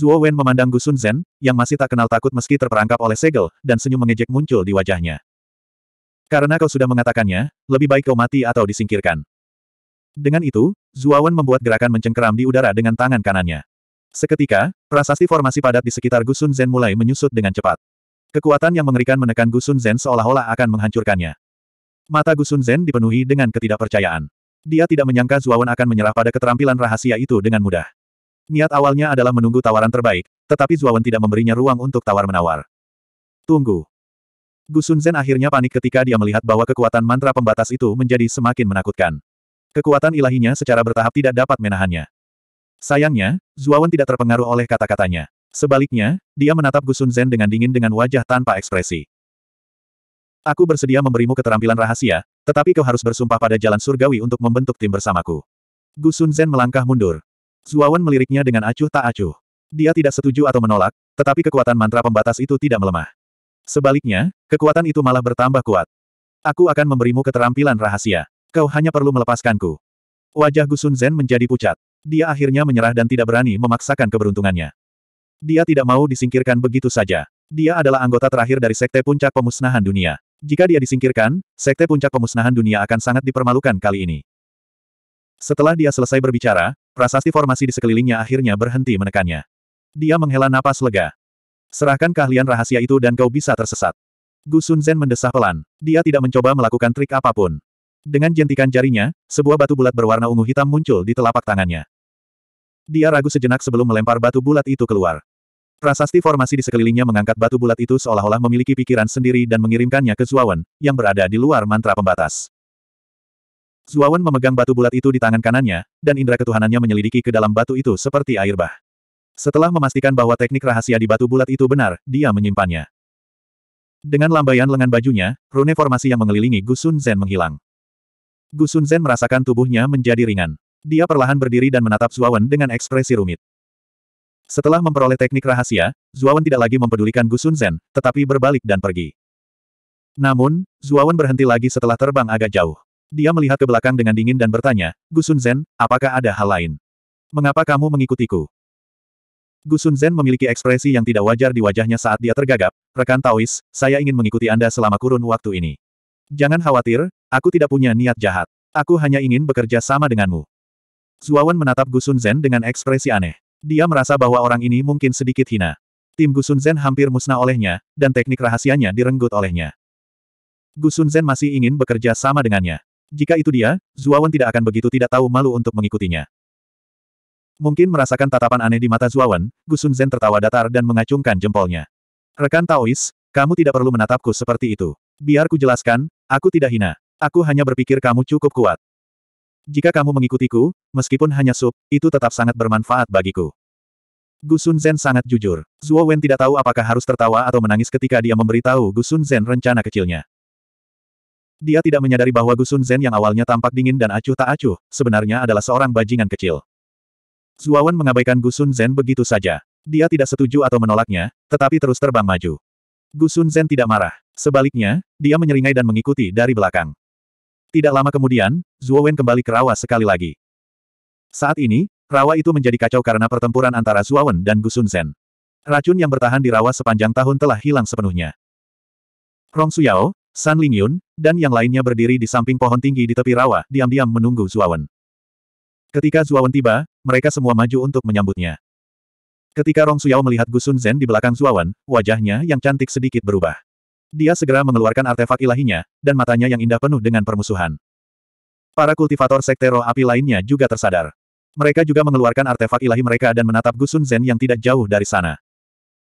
Zuo Wen memandang Gusun Zen, yang masih tak kenal takut meski terperangkap oleh segel, dan senyum mengejek muncul di wajahnya. Karena kau sudah mengatakannya, lebih baik kau mati atau disingkirkan. Dengan itu, Zuawan membuat gerakan mencengkeram di udara dengan tangan kanannya. Seketika, prasasti formasi padat di sekitar Gusun Zen mulai menyusut dengan cepat. Kekuatan yang mengerikan menekan Gusun Zen seolah-olah akan menghancurkannya. Mata Gusun Zen dipenuhi dengan ketidakpercayaan. Dia tidak menyangka Zuawan akan menyerah pada keterampilan rahasia itu dengan mudah. Niat awalnya adalah menunggu tawaran terbaik, tetapi Zuawan tidak memberinya ruang untuk tawar-menawar. Tunggu. Gusun Zen akhirnya panik ketika dia melihat bahwa kekuatan mantra pembatas itu menjadi semakin menakutkan. Kekuatan ilahinya secara bertahap tidak dapat menahannya. Sayangnya, Zuawan tidak terpengaruh oleh kata-katanya. Sebaliknya, dia menatap Gusun Zen dengan dingin dengan wajah tanpa ekspresi. Aku bersedia memberimu keterampilan rahasia, tetapi kau harus bersumpah pada jalan surgawi untuk membentuk tim bersamaku. Gusun Zen melangkah mundur. Zuawan meliriknya dengan acuh tak acuh. Dia tidak setuju atau menolak, tetapi kekuatan mantra pembatas itu tidak melemah. Sebaliknya, kekuatan itu malah bertambah kuat. Aku akan memberimu keterampilan rahasia. Kau hanya perlu melepaskanku. Wajah Gusun Zen menjadi pucat. Dia akhirnya menyerah dan tidak berani memaksakan keberuntungannya. Dia tidak mau disingkirkan begitu saja. Dia adalah anggota terakhir dari Sekte Puncak Pemusnahan Dunia. Jika dia disingkirkan, Sekte Puncak Pemusnahan Dunia akan sangat dipermalukan kali ini. Setelah dia selesai berbicara, prasasti formasi di sekelilingnya akhirnya berhenti menekannya. Dia menghela napas lega. Serahkan keahlian rahasia itu dan kau bisa tersesat. Gu Zen mendesah pelan. Dia tidak mencoba melakukan trik apapun. Dengan jentikan jarinya, sebuah batu bulat berwarna ungu hitam muncul di telapak tangannya. Dia ragu sejenak sebelum melempar batu bulat itu keluar. Prasasti formasi di sekelilingnya mengangkat batu bulat itu seolah-olah memiliki pikiran sendiri dan mengirimkannya ke Zuawan, yang berada di luar mantra pembatas. Zuawan memegang batu bulat itu di tangan kanannya, dan indera ketuhanannya menyelidiki ke dalam batu itu seperti air bah. Setelah memastikan bahwa teknik rahasia di batu bulat itu benar, dia menyimpannya. Dengan lambaian lengan bajunya, rune formasi yang mengelilingi Gusun Zen menghilang. Gusun Zen merasakan tubuhnya menjadi ringan. Dia perlahan berdiri dan menatap Zuawan dengan ekspresi rumit. Setelah memperoleh teknik rahasia, Zuawan tidak lagi mempedulikan Gusun Zen, tetapi berbalik dan pergi. Namun, Zuawan berhenti lagi setelah terbang agak jauh. Dia melihat ke belakang dengan dingin dan bertanya, Gusun Zen, apakah ada hal lain? Mengapa kamu mengikutiku? Gusun Zen memiliki ekspresi yang tidak wajar di wajahnya saat dia tergagap, rekan Taois, saya ingin mengikuti Anda selama kurun waktu ini. Jangan khawatir, aku tidak punya niat jahat. Aku hanya ingin bekerja sama denganmu. Zuawan menatap Gusun Zen dengan ekspresi aneh. Dia merasa bahwa orang ini mungkin sedikit hina. Tim Gusun Zen hampir musnah olehnya, dan teknik rahasianya direnggut olehnya. Gusun Zen masih ingin bekerja sama dengannya. Jika itu dia, Zuawan tidak akan begitu tidak tahu malu untuk mengikutinya. Mungkin merasakan tatapan aneh di mata Zuawan, Gusun Zen tertawa datar dan mengacungkan jempolnya. Rekan Taois, kamu tidak perlu menatapku seperti itu. Biar ku jelaskan, aku tidak hina. Aku hanya berpikir kamu cukup kuat. Jika kamu mengikutiku, meskipun hanya sup, itu tetap sangat bermanfaat bagiku. Gusun Zen sangat jujur. Zuo Wen tidak tahu apakah harus tertawa atau menangis ketika dia memberitahu Gusun Zen rencana kecilnya. Dia tidak menyadari bahwa Gusun Zen yang awalnya tampak dingin dan acuh tak acuh, sebenarnya adalah seorang bajingan kecil. Zuawan mengabaikan Gusun Zen begitu saja. Dia tidak setuju atau menolaknya, tetapi terus terbang maju. Gusun Zen tidak marah. Sebaliknya, dia menyeringai dan mengikuti dari belakang. Tidak lama kemudian, Zuowen kembali ke rawa sekali lagi. Saat ini, rawa itu menjadi kacau karena pertempuran antara Zuowen dan Gusun Zen. Racun yang bertahan di rawa sepanjang tahun telah hilang sepenuhnya. Rong Suyao, San Lingyun, dan yang lainnya berdiri di samping pohon tinggi di tepi rawa, diam-diam menunggu Zuawan. Ketika Zuawan tiba, mereka semua maju untuk menyambutnya. Ketika Rong Suyao melihat Gusun Zen di belakang Zuawan, wajahnya yang cantik sedikit berubah. Dia segera mengeluarkan artefak ilahinya, dan matanya yang indah penuh dengan permusuhan. Para kultivator sekte roh api lainnya juga tersadar. Mereka juga mengeluarkan artefak ilahi mereka dan menatap Gusun Zen yang tidak jauh dari sana.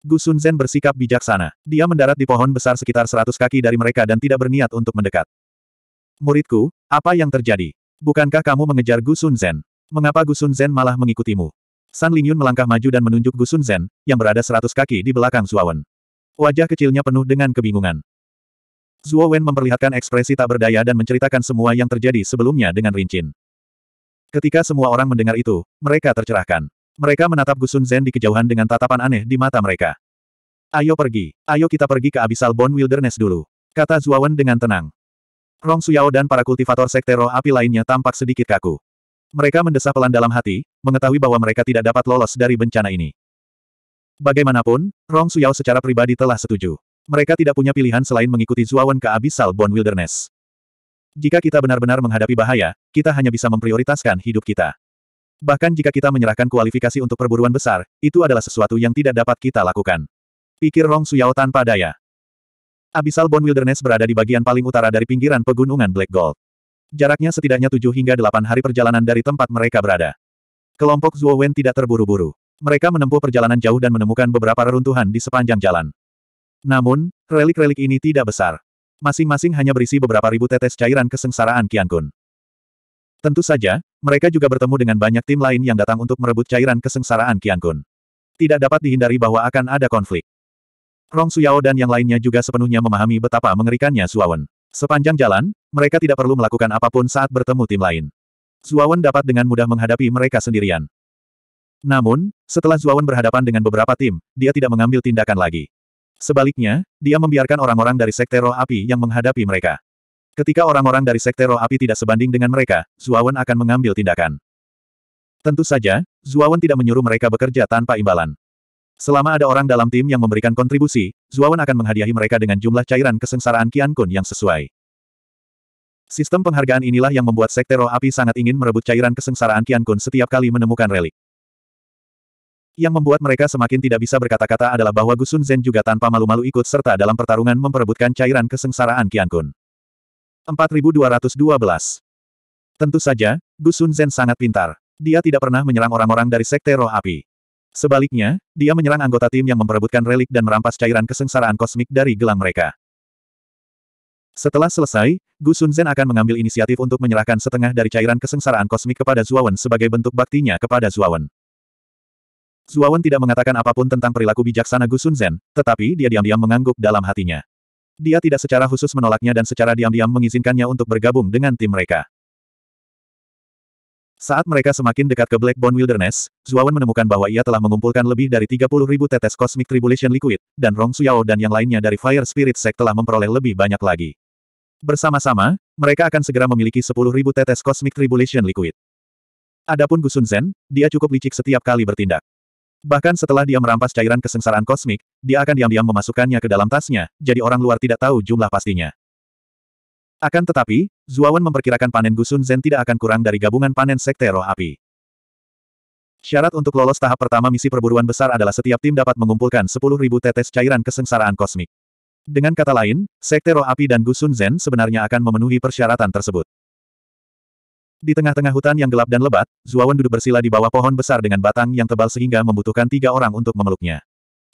Gu Zen bersikap bijaksana. Dia mendarat di pohon besar sekitar seratus kaki dari mereka dan tidak berniat untuk mendekat. Muridku, apa yang terjadi? Bukankah kamu mengejar Gu Zen? Mengapa Gu Zen malah mengikutimu? San Lingyun melangkah maju dan menunjuk Gu Zen, yang berada seratus kaki di belakang Wen. Wajah kecilnya penuh dengan kebingungan. Zuo Wen memperlihatkan ekspresi tak berdaya dan menceritakan semua yang terjadi sebelumnya dengan rincin. Ketika semua orang mendengar itu, mereka tercerahkan. Mereka menatap Gusun Zen di kejauhan dengan tatapan aneh di mata mereka. Ayo pergi, ayo kita pergi ke Abyssal Bone Wilderness dulu. Kata Zuawan dengan tenang. Rong Suyao dan para kultivator sekte roh api lainnya tampak sedikit kaku. Mereka mendesah pelan dalam hati, mengetahui bahwa mereka tidak dapat lolos dari bencana ini. Bagaimanapun, Rong Suyao secara pribadi telah setuju. Mereka tidak punya pilihan selain mengikuti Zuawan ke Abyssal Bone Wilderness. Jika kita benar-benar menghadapi bahaya, kita hanya bisa memprioritaskan hidup kita. Bahkan jika kita menyerahkan kualifikasi untuk perburuan besar, itu adalah sesuatu yang tidak dapat kita lakukan. Pikir Rong Suyao tanpa daya. Abyssal Bone Wilderness berada di bagian paling utara dari pinggiran pegunungan Black Gold. Jaraknya setidaknya 7 hingga 8 hari perjalanan dari tempat mereka berada. Kelompok Zhuo Wen tidak terburu-buru. Mereka menempuh perjalanan jauh dan menemukan beberapa reruntuhan di sepanjang jalan. Namun, relik-relik ini tidak besar. Masing-masing hanya berisi beberapa ribu tetes cairan kesengsaraan Kun. Tentu saja, mereka juga bertemu dengan banyak tim lain yang datang untuk merebut cairan kesengsaraan Kian Kun. Tidak dapat dihindari bahwa akan ada konflik. Rong Suyao dan yang lainnya juga sepenuhnya memahami betapa mengerikannya Suawen. Sepanjang jalan, mereka tidak perlu melakukan apapun saat bertemu tim lain. Suawen dapat dengan mudah menghadapi mereka sendirian. Namun, setelah Zuawan berhadapan dengan beberapa tim, dia tidak mengambil tindakan lagi. Sebaliknya, dia membiarkan orang-orang dari Sekte Roh Api yang menghadapi mereka. Ketika orang-orang dari Sekte Roh Api tidak sebanding dengan mereka, Zuawan akan mengambil tindakan. Tentu saja, Zuawan tidak menyuruh mereka bekerja tanpa imbalan. Selama ada orang dalam tim yang memberikan kontribusi, Zuawan akan menghadiahi mereka dengan jumlah cairan kesengsaraan Qian Kun yang sesuai. Sistem penghargaan inilah yang membuat Sekte Roh Api sangat ingin merebut cairan kesengsaraan Qian Kun setiap kali menemukan relik. Yang membuat mereka semakin tidak bisa berkata-kata adalah bahwa Gusun Zen juga tanpa malu-malu ikut serta dalam pertarungan memperebutkan cairan kesengsaraan Qian Kun. 4212. Tentu saja, Gusun Zen sangat pintar. Dia tidak pernah menyerang orang-orang dari Sekte Roh Api. Sebaliknya, dia menyerang anggota tim yang memperebutkan relik dan merampas cairan kesengsaraan kosmik dari gelang mereka. Setelah selesai, Gusun Zen akan mengambil inisiatif untuk menyerahkan setengah dari cairan kesengsaraan kosmik kepada Zuawan sebagai bentuk baktinya kepada Zuawan. Zuawan tidak mengatakan apapun tentang perilaku bijaksana Gusun Zen, tetapi dia diam-diam mengangguk dalam hatinya. Dia tidak secara khusus menolaknya dan secara diam-diam mengizinkannya untuk bergabung dengan tim mereka. Saat mereka semakin dekat ke Blackbone Wilderness, Zuawan menemukan bahwa ia telah mengumpulkan lebih dari 30 ribu tetes Cosmic Tribulation Liquid, dan Rong Suyao dan yang lainnya dari Fire Spirit Sect telah memperoleh lebih banyak lagi. Bersama-sama, mereka akan segera memiliki 10 ribu tetes Cosmic Tribulation Liquid. Adapun Gusun Zen, dia cukup licik setiap kali bertindak. Bahkan setelah dia merampas cairan kesengsaraan kosmik, dia akan diam-diam memasukkannya ke dalam tasnya, jadi orang luar tidak tahu jumlah pastinya. Akan tetapi, Zuawan memperkirakan panen Gusun Zen tidak akan kurang dari gabungan panen sekte roh api. Syarat untuk lolos tahap pertama misi perburuan besar adalah setiap tim dapat mengumpulkan 10.000 tetes cairan kesengsaraan kosmik. Dengan kata lain, sekte roh api dan Gusun Zen sebenarnya akan memenuhi persyaratan tersebut. Di tengah-tengah hutan yang gelap dan lebat, Zuawan duduk bersila di bawah pohon besar dengan batang yang tebal sehingga membutuhkan tiga orang untuk memeluknya.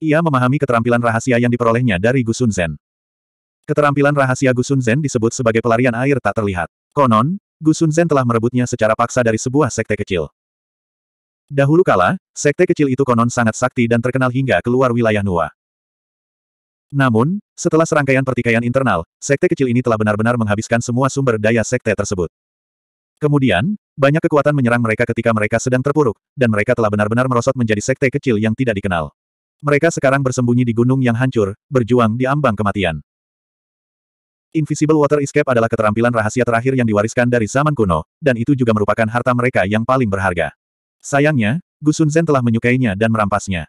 Ia memahami keterampilan rahasia yang diperolehnya dari Gusun Zen. Keterampilan rahasia Gusun Zen disebut sebagai pelarian air tak terlihat. Konon, Gusun Zen telah merebutnya secara paksa dari sebuah sekte kecil. Dahulu kala, sekte kecil itu konon sangat sakti dan terkenal hingga keluar wilayah Nuwa. Namun, setelah serangkaian pertikaian internal, sekte kecil ini telah benar-benar menghabiskan semua sumber daya sekte tersebut. Kemudian, banyak kekuatan menyerang mereka ketika mereka sedang terpuruk, dan mereka telah benar-benar merosot menjadi sekte kecil yang tidak dikenal. Mereka sekarang bersembunyi di gunung yang hancur, berjuang di ambang kematian. Invisible Water Escape adalah keterampilan rahasia terakhir yang diwariskan dari zaman kuno, dan itu juga merupakan harta mereka yang paling berharga. Sayangnya, Gusun Zen telah menyukainya dan merampasnya.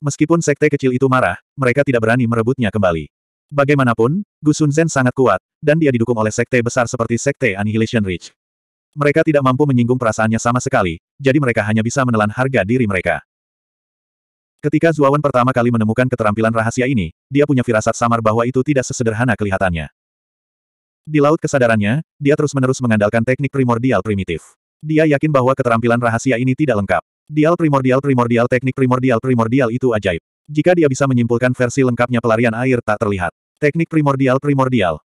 Meskipun sekte kecil itu marah, mereka tidak berani merebutnya kembali. Bagaimanapun, Gusun Zen sangat kuat, dan dia didukung oleh sekte besar seperti sekte Annihilation Ridge. Mereka tidak mampu menyinggung perasaannya sama sekali, jadi mereka hanya bisa menelan harga diri mereka. Ketika Zuawan pertama kali menemukan keterampilan rahasia ini, dia punya firasat samar bahwa itu tidak sesederhana kelihatannya. Di laut kesadarannya, dia terus-menerus mengandalkan teknik primordial primitif. Dia yakin bahwa keterampilan rahasia ini tidak lengkap. Dial primordial-primordial teknik primordial-primordial itu ajaib. Jika dia bisa menyimpulkan versi lengkapnya pelarian air tak terlihat. Teknik primordial-primordial,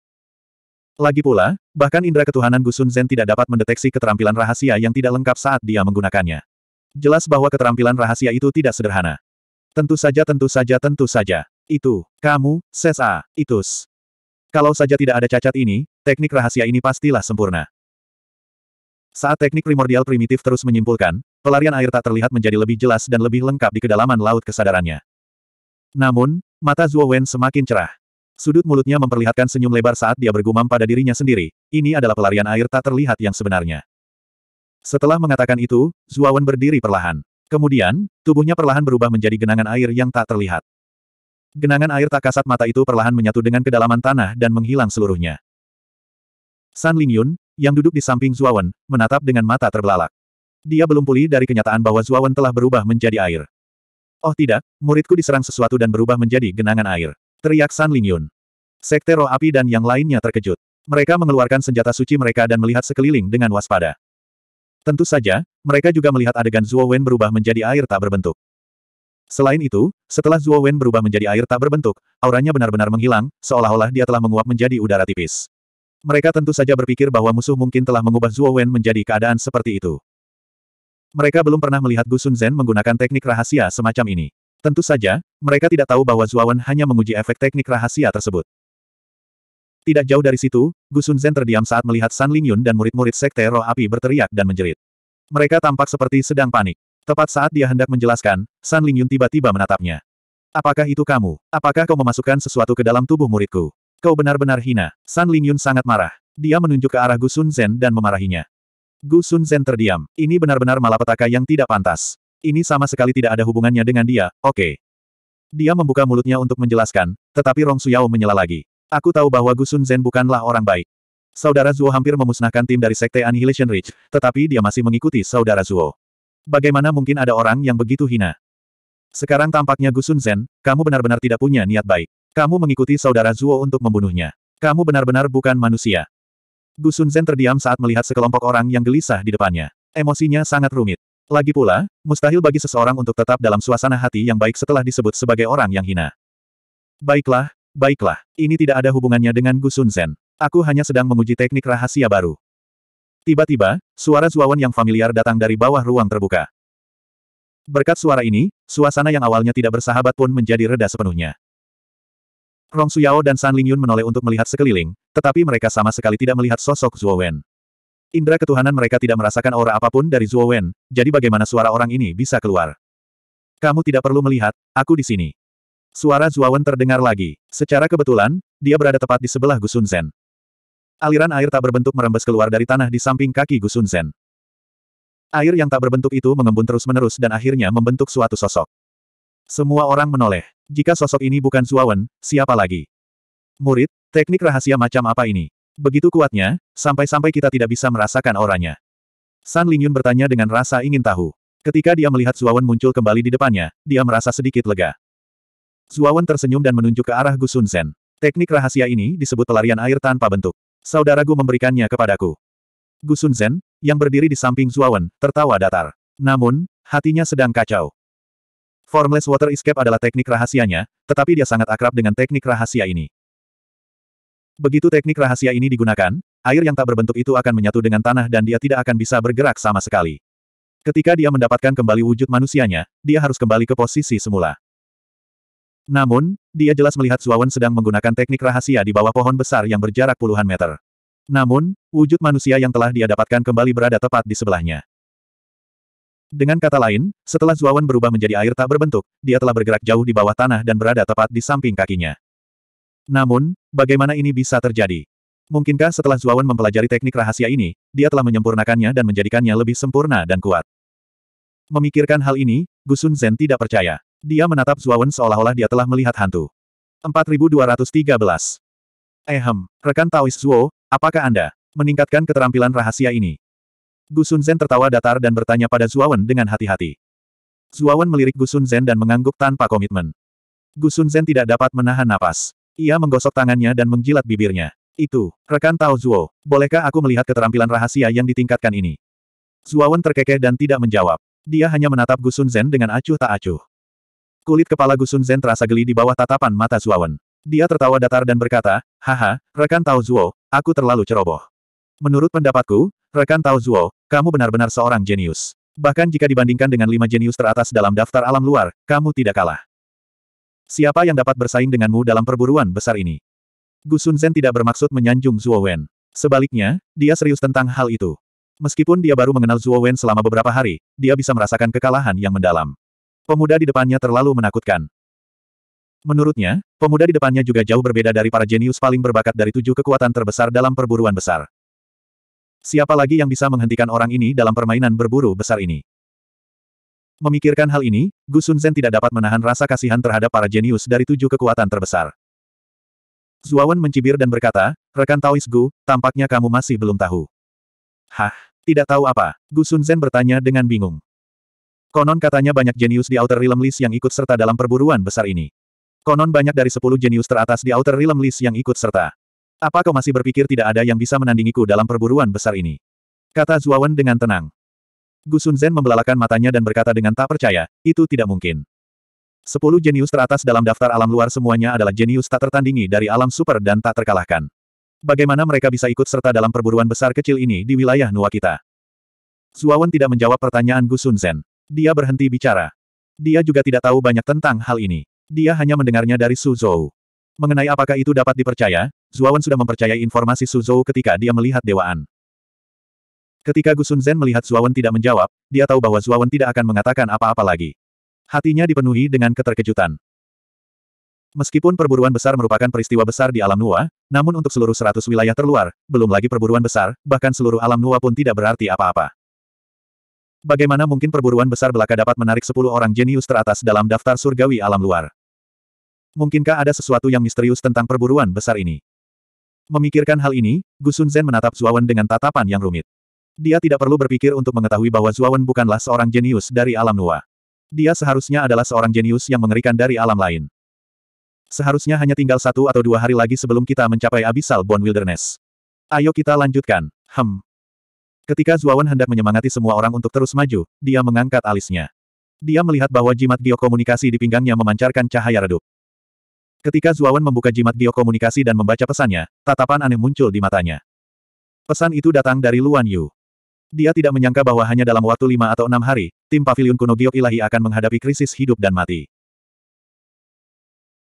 lagi pula, bahkan indera ketuhanan Gusun Zen tidak dapat mendeteksi keterampilan rahasia yang tidak lengkap saat dia menggunakannya. Jelas bahwa keterampilan rahasia itu tidak sederhana. Tentu saja tentu saja tentu saja. Itu, kamu, Sesa, Itus. Kalau saja tidak ada cacat ini, teknik rahasia ini pastilah sempurna. Saat teknik primordial primitif terus menyimpulkan, pelarian air tak terlihat menjadi lebih jelas dan lebih lengkap di kedalaman laut kesadarannya. Namun, mata Zuo Wen semakin cerah. Sudut mulutnya memperlihatkan senyum lebar saat dia bergumam pada dirinya sendiri, ini adalah pelarian air tak terlihat yang sebenarnya. Setelah mengatakan itu, Zuawan berdiri perlahan. Kemudian, tubuhnya perlahan berubah menjadi genangan air yang tak terlihat. Genangan air tak kasat mata itu perlahan menyatu dengan kedalaman tanah dan menghilang seluruhnya. San Lingyun, yang duduk di samping Zuawan, menatap dengan mata terbelalak. Dia belum pulih dari kenyataan bahwa Zuawan telah berubah menjadi air. Oh tidak, muridku diserang sesuatu dan berubah menjadi genangan air. Teriak San Lingyun. Sekte roh api dan yang lainnya terkejut. Mereka mengeluarkan senjata suci mereka dan melihat sekeliling dengan waspada. Tentu saja, mereka juga melihat adegan Zuo Wen berubah menjadi air tak berbentuk. Selain itu, setelah Zuo Wen berubah menjadi air tak berbentuk, auranya benar-benar menghilang, seolah-olah dia telah menguap menjadi udara tipis. Mereka tentu saja berpikir bahwa musuh mungkin telah mengubah Zuo Wen menjadi keadaan seperti itu. Mereka belum pernah melihat Gusun Zen menggunakan teknik rahasia semacam ini. Tentu saja, mereka tidak tahu bahwa Zuawan hanya menguji efek teknik rahasia tersebut. Tidak jauh dari situ, Gu Zen terdiam saat melihat San Lingyun dan murid-murid sekte roh api berteriak dan menjerit. Mereka tampak seperti sedang panik. Tepat saat dia hendak menjelaskan, San Lingyun tiba-tiba menatapnya. Apakah itu kamu? Apakah kau memasukkan sesuatu ke dalam tubuh muridku? Kau benar-benar hina. San Lingyun sangat marah. Dia menunjuk ke arah Gu Zen dan memarahinya. Gu Zen terdiam. Ini benar-benar malapetaka yang tidak pantas. Ini sama sekali tidak ada hubungannya dengan dia, oke. Okay. Dia membuka mulutnya untuk menjelaskan, tetapi Rong Suyao menyela lagi. Aku tahu bahwa Gusun Zen bukanlah orang baik. Saudara Zuo hampir memusnahkan tim dari Sekte Annihilation Ridge, tetapi dia masih mengikuti Saudara Zuo. Bagaimana mungkin ada orang yang begitu hina? Sekarang tampaknya Gusun Zen, kamu benar-benar tidak punya niat baik. Kamu mengikuti Saudara Zuo untuk membunuhnya. Kamu benar-benar bukan manusia. Gusun Zen terdiam saat melihat sekelompok orang yang gelisah di depannya. Emosinya sangat rumit. Lagi pula, mustahil bagi seseorang untuk tetap dalam suasana hati yang baik setelah disebut sebagai orang yang hina. Baiklah, baiklah, ini tidak ada hubungannya dengan Gu Sun Zen. Aku hanya sedang menguji teknik rahasia baru. Tiba-tiba, suara Zuawan yang familiar datang dari bawah ruang terbuka. Berkat suara ini, suasana yang awalnya tidak bersahabat pun menjadi reda sepenuhnya. Rong Suyao dan San Lingyun menoleh untuk melihat sekeliling, tetapi mereka sama sekali tidak melihat sosok Zuo Indra ketuhanan mereka tidak merasakan aura apapun dari Zuo Wen, jadi bagaimana suara orang ini bisa keluar? Kamu tidak perlu melihat, aku di sini. Suara Zuo Wen terdengar lagi. Secara kebetulan, dia berada tepat di sebelah Gusun Zen. Aliran air tak berbentuk merembes keluar dari tanah di samping kaki Gusun Zen. Air yang tak berbentuk itu mengembun terus-menerus dan akhirnya membentuk suatu sosok. Semua orang menoleh. Jika sosok ini bukan Zuo Wen, siapa lagi? Murid, teknik rahasia macam apa ini? Begitu kuatnya, sampai-sampai kita tidak bisa merasakan auranya. San Lingyun bertanya dengan rasa ingin tahu. Ketika dia melihat Zuawan muncul kembali di depannya, dia merasa sedikit lega. Zuawan tersenyum dan menunjuk ke arah Gu Sun Sen. Teknik rahasia ini disebut pelarian air tanpa bentuk. Saudaraku memberikannya kepadaku. Gu Sun Sen, yang berdiri di samping Zuawan, tertawa datar. Namun, hatinya sedang kacau. Formless Water Escape adalah teknik rahasianya, tetapi dia sangat akrab dengan teknik rahasia ini. Begitu teknik rahasia ini digunakan, air yang tak berbentuk itu akan menyatu dengan tanah dan dia tidak akan bisa bergerak sama sekali. Ketika dia mendapatkan kembali wujud manusianya, dia harus kembali ke posisi semula. Namun, dia jelas melihat Zuawan sedang menggunakan teknik rahasia di bawah pohon besar yang berjarak puluhan meter. Namun, wujud manusia yang telah dia dapatkan kembali berada tepat di sebelahnya. Dengan kata lain, setelah Zuawan berubah menjadi air tak berbentuk, dia telah bergerak jauh di bawah tanah dan berada tepat di samping kakinya. Namun, bagaimana ini bisa terjadi? Mungkinkah setelah Zuawan mempelajari teknik rahasia ini, dia telah menyempurnakannya dan menjadikannya lebih sempurna dan kuat? Memikirkan hal ini, Gusun Zen tidak percaya. Dia menatap Zuawan seolah-olah dia telah melihat hantu. 4213. Ehem, rekan Taois Zuo, apakah Anda meningkatkan keterampilan rahasia ini? Gusun Zen tertawa datar dan bertanya pada Zuawan dengan hati-hati. Zuawan melirik Gusun Zen dan mengangguk tanpa komitmen. Gusun Zen tidak dapat menahan napas. Ia menggosok tangannya dan menjilat bibirnya. Itu, rekan Tao Zuo, bolehkah aku melihat keterampilan rahasia yang ditingkatkan ini? Zuawan terkekeh dan tidak menjawab. Dia hanya menatap Gusun Zen dengan acuh tak acuh. Kulit kepala Gusun Zen terasa geli di bawah tatapan mata Zuawan. Dia tertawa datar dan berkata, Haha, rekan Tao Zuo, aku terlalu ceroboh. Menurut pendapatku, rekan Tao Zuo, kamu benar-benar seorang jenius. Bahkan jika dibandingkan dengan lima jenius teratas dalam daftar alam luar, kamu tidak kalah. Siapa yang dapat bersaing denganmu dalam perburuan besar ini? Gu Sunzen tidak bermaksud menyanjung Zhuo Wen. Sebaliknya, dia serius tentang hal itu. Meskipun dia baru mengenal Zhuo Wen selama beberapa hari, dia bisa merasakan kekalahan yang mendalam. Pemuda di depannya terlalu menakutkan. Menurutnya, pemuda di depannya juga jauh berbeda dari para jenius paling berbakat dari tujuh kekuatan terbesar dalam perburuan besar. Siapa lagi yang bisa menghentikan orang ini dalam permainan berburu besar ini? Memikirkan hal ini, Gu Zhen tidak dapat menahan rasa kasihan terhadap para jenius dari tujuh kekuatan terbesar. Zuawan mencibir dan berkata, rekan Taois Gu, tampaknya kamu masih belum tahu. Hah, tidak tahu apa? Gu Zhen bertanya dengan bingung. Konon katanya banyak jenius di Outer Realm List yang ikut serta dalam perburuan besar ini. Konon banyak dari sepuluh jenius teratas di Outer Realm List yang ikut serta. Apa kau masih berpikir tidak ada yang bisa menandingiku dalam perburuan besar ini? Kata Zuawan dengan tenang. Gu Zen membelalakan matanya dan berkata dengan tak percaya, itu tidak mungkin. Sepuluh jenius teratas dalam daftar alam luar semuanya adalah jenius tak tertandingi dari alam super dan tak terkalahkan. Bagaimana mereka bisa ikut serta dalam perburuan besar kecil ini di wilayah Nuwa kita? Zuawan tidak menjawab pertanyaan Gu Zen. Dia berhenti bicara. Dia juga tidak tahu banyak tentang hal ini. Dia hanya mendengarnya dari Su Zhou. Mengenai apakah itu dapat dipercaya, Zuawan sudah mempercayai informasi Su Zhou ketika dia melihat Dewaan. Ketika Gusun Zen melihat Zuawan tidak menjawab, dia tahu bahwa Zuawan tidak akan mengatakan apa-apa lagi. Hatinya dipenuhi dengan keterkejutan. Meskipun perburuan besar merupakan peristiwa besar di alam Nuwa, namun untuk seluruh seratus wilayah terluar, belum lagi perburuan besar, bahkan seluruh alam Nuwa pun tidak berarti apa-apa. Bagaimana mungkin perburuan besar belaka dapat menarik sepuluh orang jenius teratas dalam daftar surgawi alam luar? Mungkinkah ada sesuatu yang misterius tentang perburuan besar ini? Memikirkan hal ini, Gusun Zen menatap Zuawan dengan tatapan yang rumit. Dia tidak perlu berpikir untuk mengetahui bahwa Zuawan bukanlah seorang jenius dari alam Nuwa. Dia seharusnya adalah seorang jenius yang mengerikan dari alam lain. Seharusnya hanya tinggal satu atau dua hari lagi sebelum kita mencapai abisal Bone Wilderness. Ayo kita lanjutkan. Hem. Ketika Zuawan hendak menyemangati semua orang untuk terus maju, dia mengangkat alisnya. Dia melihat bahwa jimat biokomunikasi di pinggangnya memancarkan cahaya redup. Ketika Zuawan membuka jimat biokomunikasi dan membaca pesannya, tatapan aneh muncul di matanya. Pesan itu datang dari Luan Yu. Dia tidak menyangka bahwa hanya dalam waktu lima atau enam hari, tim pavilion kuno Giok Ilahi akan menghadapi krisis hidup dan mati.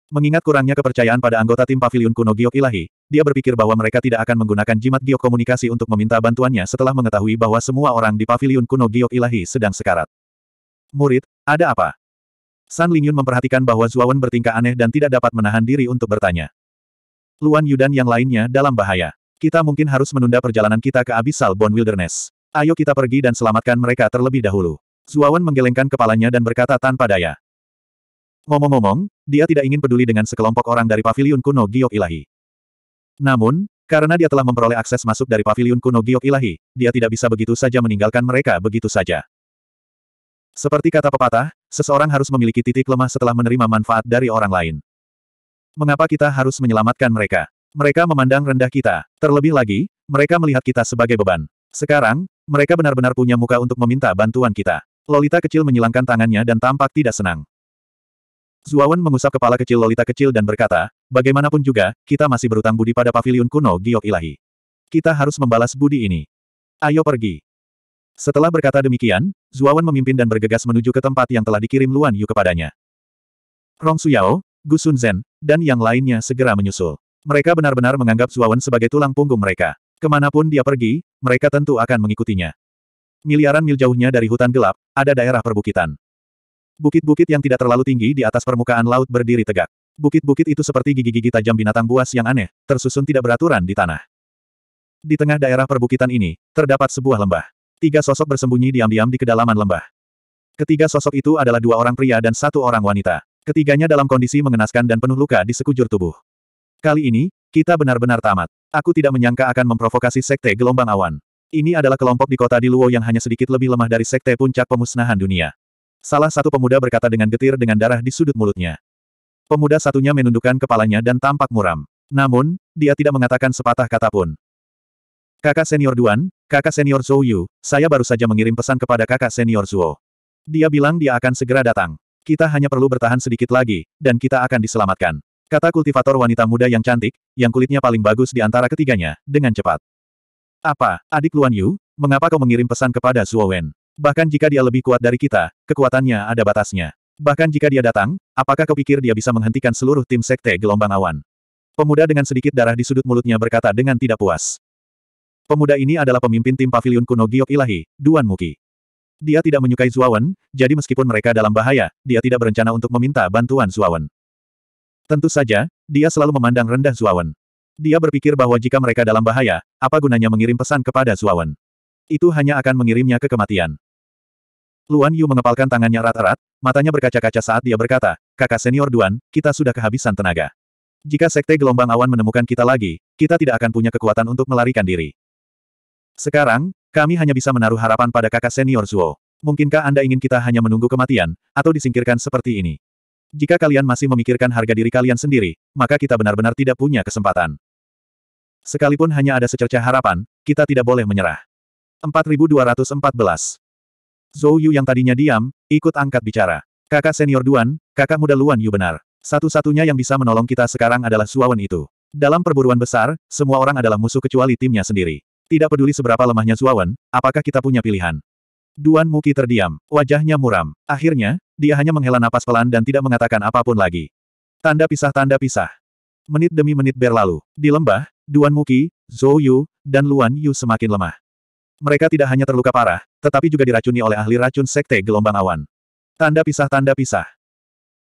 Mengingat kurangnya kepercayaan pada anggota tim pavilion kuno Giok Ilahi, dia berpikir bahwa mereka tidak akan menggunakan jimat giok komunikasi untuk meminta bantuannya setelah mengetahui bahwa semua orang di pavilion kuno Giok Ilahi sedang sekarat. Murid, ada apa? San Lingyun memperhatikan bahwa Zuawan bertingkah aneh dan tidak dapat menahan diri untuk bertanya. Luan Yudan yang lainnya dalam bahaya. Kita mungkin harus menunda perjalanan kita ke Abyssal Bone Wilderness. Ayo kita pergi dan selamatkan mereka terlebih dahulu. Zuawan menggelengkan kepalanya dan berkata tanpa daya. Ngomong-ngomong, dia tidak ingin peduli dengan sekelompok orang dari paviliun kuno Giok Ilahi. Namun, karena dia telah memperoleh akses masuk dari paviliun kuno Giok Ilahi, dia tidak bisa begitu saja meninggalkan mereka begitu saja. Seperti kata pepatah, seseorang harus memiliki titik lemah setelah menerima manfaat dari orang lain. Mengapa kita harus menyelamatkan mereka? Mereka memandang rendah kita. Terlebih lagi, mereka melihat kita sebagai beban. Sekarang, mereka benar-benar punya muka untuk meminta bantuan kita. Lolita kecil menyilangkan tangannya dan tampak tidak senang. Zuawan mengusap kepala kecil Lolita kecil dan berkata, bagaimanapun juga, kita masih berutang budi pada pavilion kuno Giok Ilahi. Kita harus membalas budi ini. Ayo pergi. Setelah berkata demikian, Zuawan memimpin dan bergegas menuju ke tempat yang telah dikirim Luan Yu kepadanya. Rong Suyao, Gu Sun Zen, dan yang lainnya segera menyusul. Mereka benar-benar menganggap Zuawan sebagai tulang punggung mereka. Kemanapun dia pergi, mereka tentu akan mengikutinya. Miliaran mil jauhnya dari hutan gelap, ada daerah perbukitan. Bukit-bukit yang tidak terlalu tinggi di atas permukaan laut berdiri tegak. Bukit-bukit itu seperti gigi-gigi tajam binatang buas yang aneh, tersusun tidak beraturan di tanah. Di tengah daerah perbukitan ini, terdapat sebuah lembah. Tiga sosok bersembunyi diam-diam di kedalaman lembah. Ketiga sosok itu adalah dua orang pria dan satu orang wanita. Ketiganya dalam kondisi mengenaskan dan penuh luka di sekujur tubuh. Kali ini, kita benar-benar tamat. Aku tidak menyangka akan memprovokasi Sekte Gelombang Awan. Ini adalah kelompok di kota di Luo yang hanya sedikit lebih lemah dari Sekte Puncak Pemusnahan Dunia. Salah satu pemuda berkata dengan getir dengan darah di sudut mulutnya. Pemuda satunya menundukkan kepalanya dan tampak muram. Namun, dia tidak mengatakan sepatah kata pun. Kakak senior Duan, kakak senior Zhou Yu, saya baru saja mengirim pesan kepada kakak senior Zuo. Dia bilang dia akan segera datang. Kita hanya perlu bertahan sedikit lagi, dan kita akan diselamatkan. Kata kultivator wanita muda yang cantik, yang kulitnya paling bagus di antara ketiganya, dengan cepat. Apa, adik Luan Yu, mengapa kau mengirim pesan kepada Zuo Wen? Bahkan jika dia lebih kuat dari kita, kekuatannya ada batasnya. Bahkan jika dia datang, apakah kau pikir dia bisa menghentikan seluruh tim sekte gelombang awan? Pemuda dengan sedikit darah di sudut mulutnya berkata dengan tidak puas. Pemuda ini adalah pemimpin tim pavilion kuno Giok Ilahi, Duan Muki. Dia tidak menyukai Zuawan, jadi meskipun mereka dalam bahaya, dia tidak berencana untuk meminta bantuan Zuawan. Tentu saja, dia selalu memandang rendah Zuawan. Dia berpikir bahwa jika mereka dalam bahaya, apa gunanya mengirim pesan kepada Zuawan? Itu hanya akan mengirimnya ke kematian. Luan Yu mengepalkan tangannya erat-erat, matanya berkaca-kaca saat dia berkata, kakak senior Duan, kita sudah kehabisan tenaga. Jika Sekte Gelombang Awan menemukan kita lagi, kita tidak akan punya kekuatan untuk melarikan diri. Sekarang, kami hanya bisa menaruh harapan pada kakak senior Zuo. Mungkinkah Anda ingin kita hanya menunggu kematian, atau disingkirkan seperti ini? Jika kalian masih memikirkan harga diri kalian sendiri, maka kita benar-benar tidak punya kesempatan. Sekalipun hanya ada secerca harapan, kita tidak boleh menyerah. 4214 Zhou Yu yang tadinya diam, ikut angkat bicara. Kakak senior Duan, kakak muda Luan Yu benar. Satu-satunya yang bisa menolong kita sekarang adalah Suawen itu. Dalam perburuan besar, semua orang adalah musuh kecuali timnya sendiri. Tidak peduli seberapa lemahnya Suawan, apakah kita punya pilihan? Duan Muki terdiam, wajahnya muram. Akhirnya, dia hanya menghela napas pelan dan tidak mengatakan apapun lagi. Tanda pisah-tanda pisah. Menit demi menit berlalu. Di lembah, Duan Muki, Zhou Yu, dan Luan Yu semakin lemah. Mereka tidak hanya terluka parah, tetapi juga diracuni oleh ahli racun sekte gelombang awan. Tanda pisah-tanda pisah.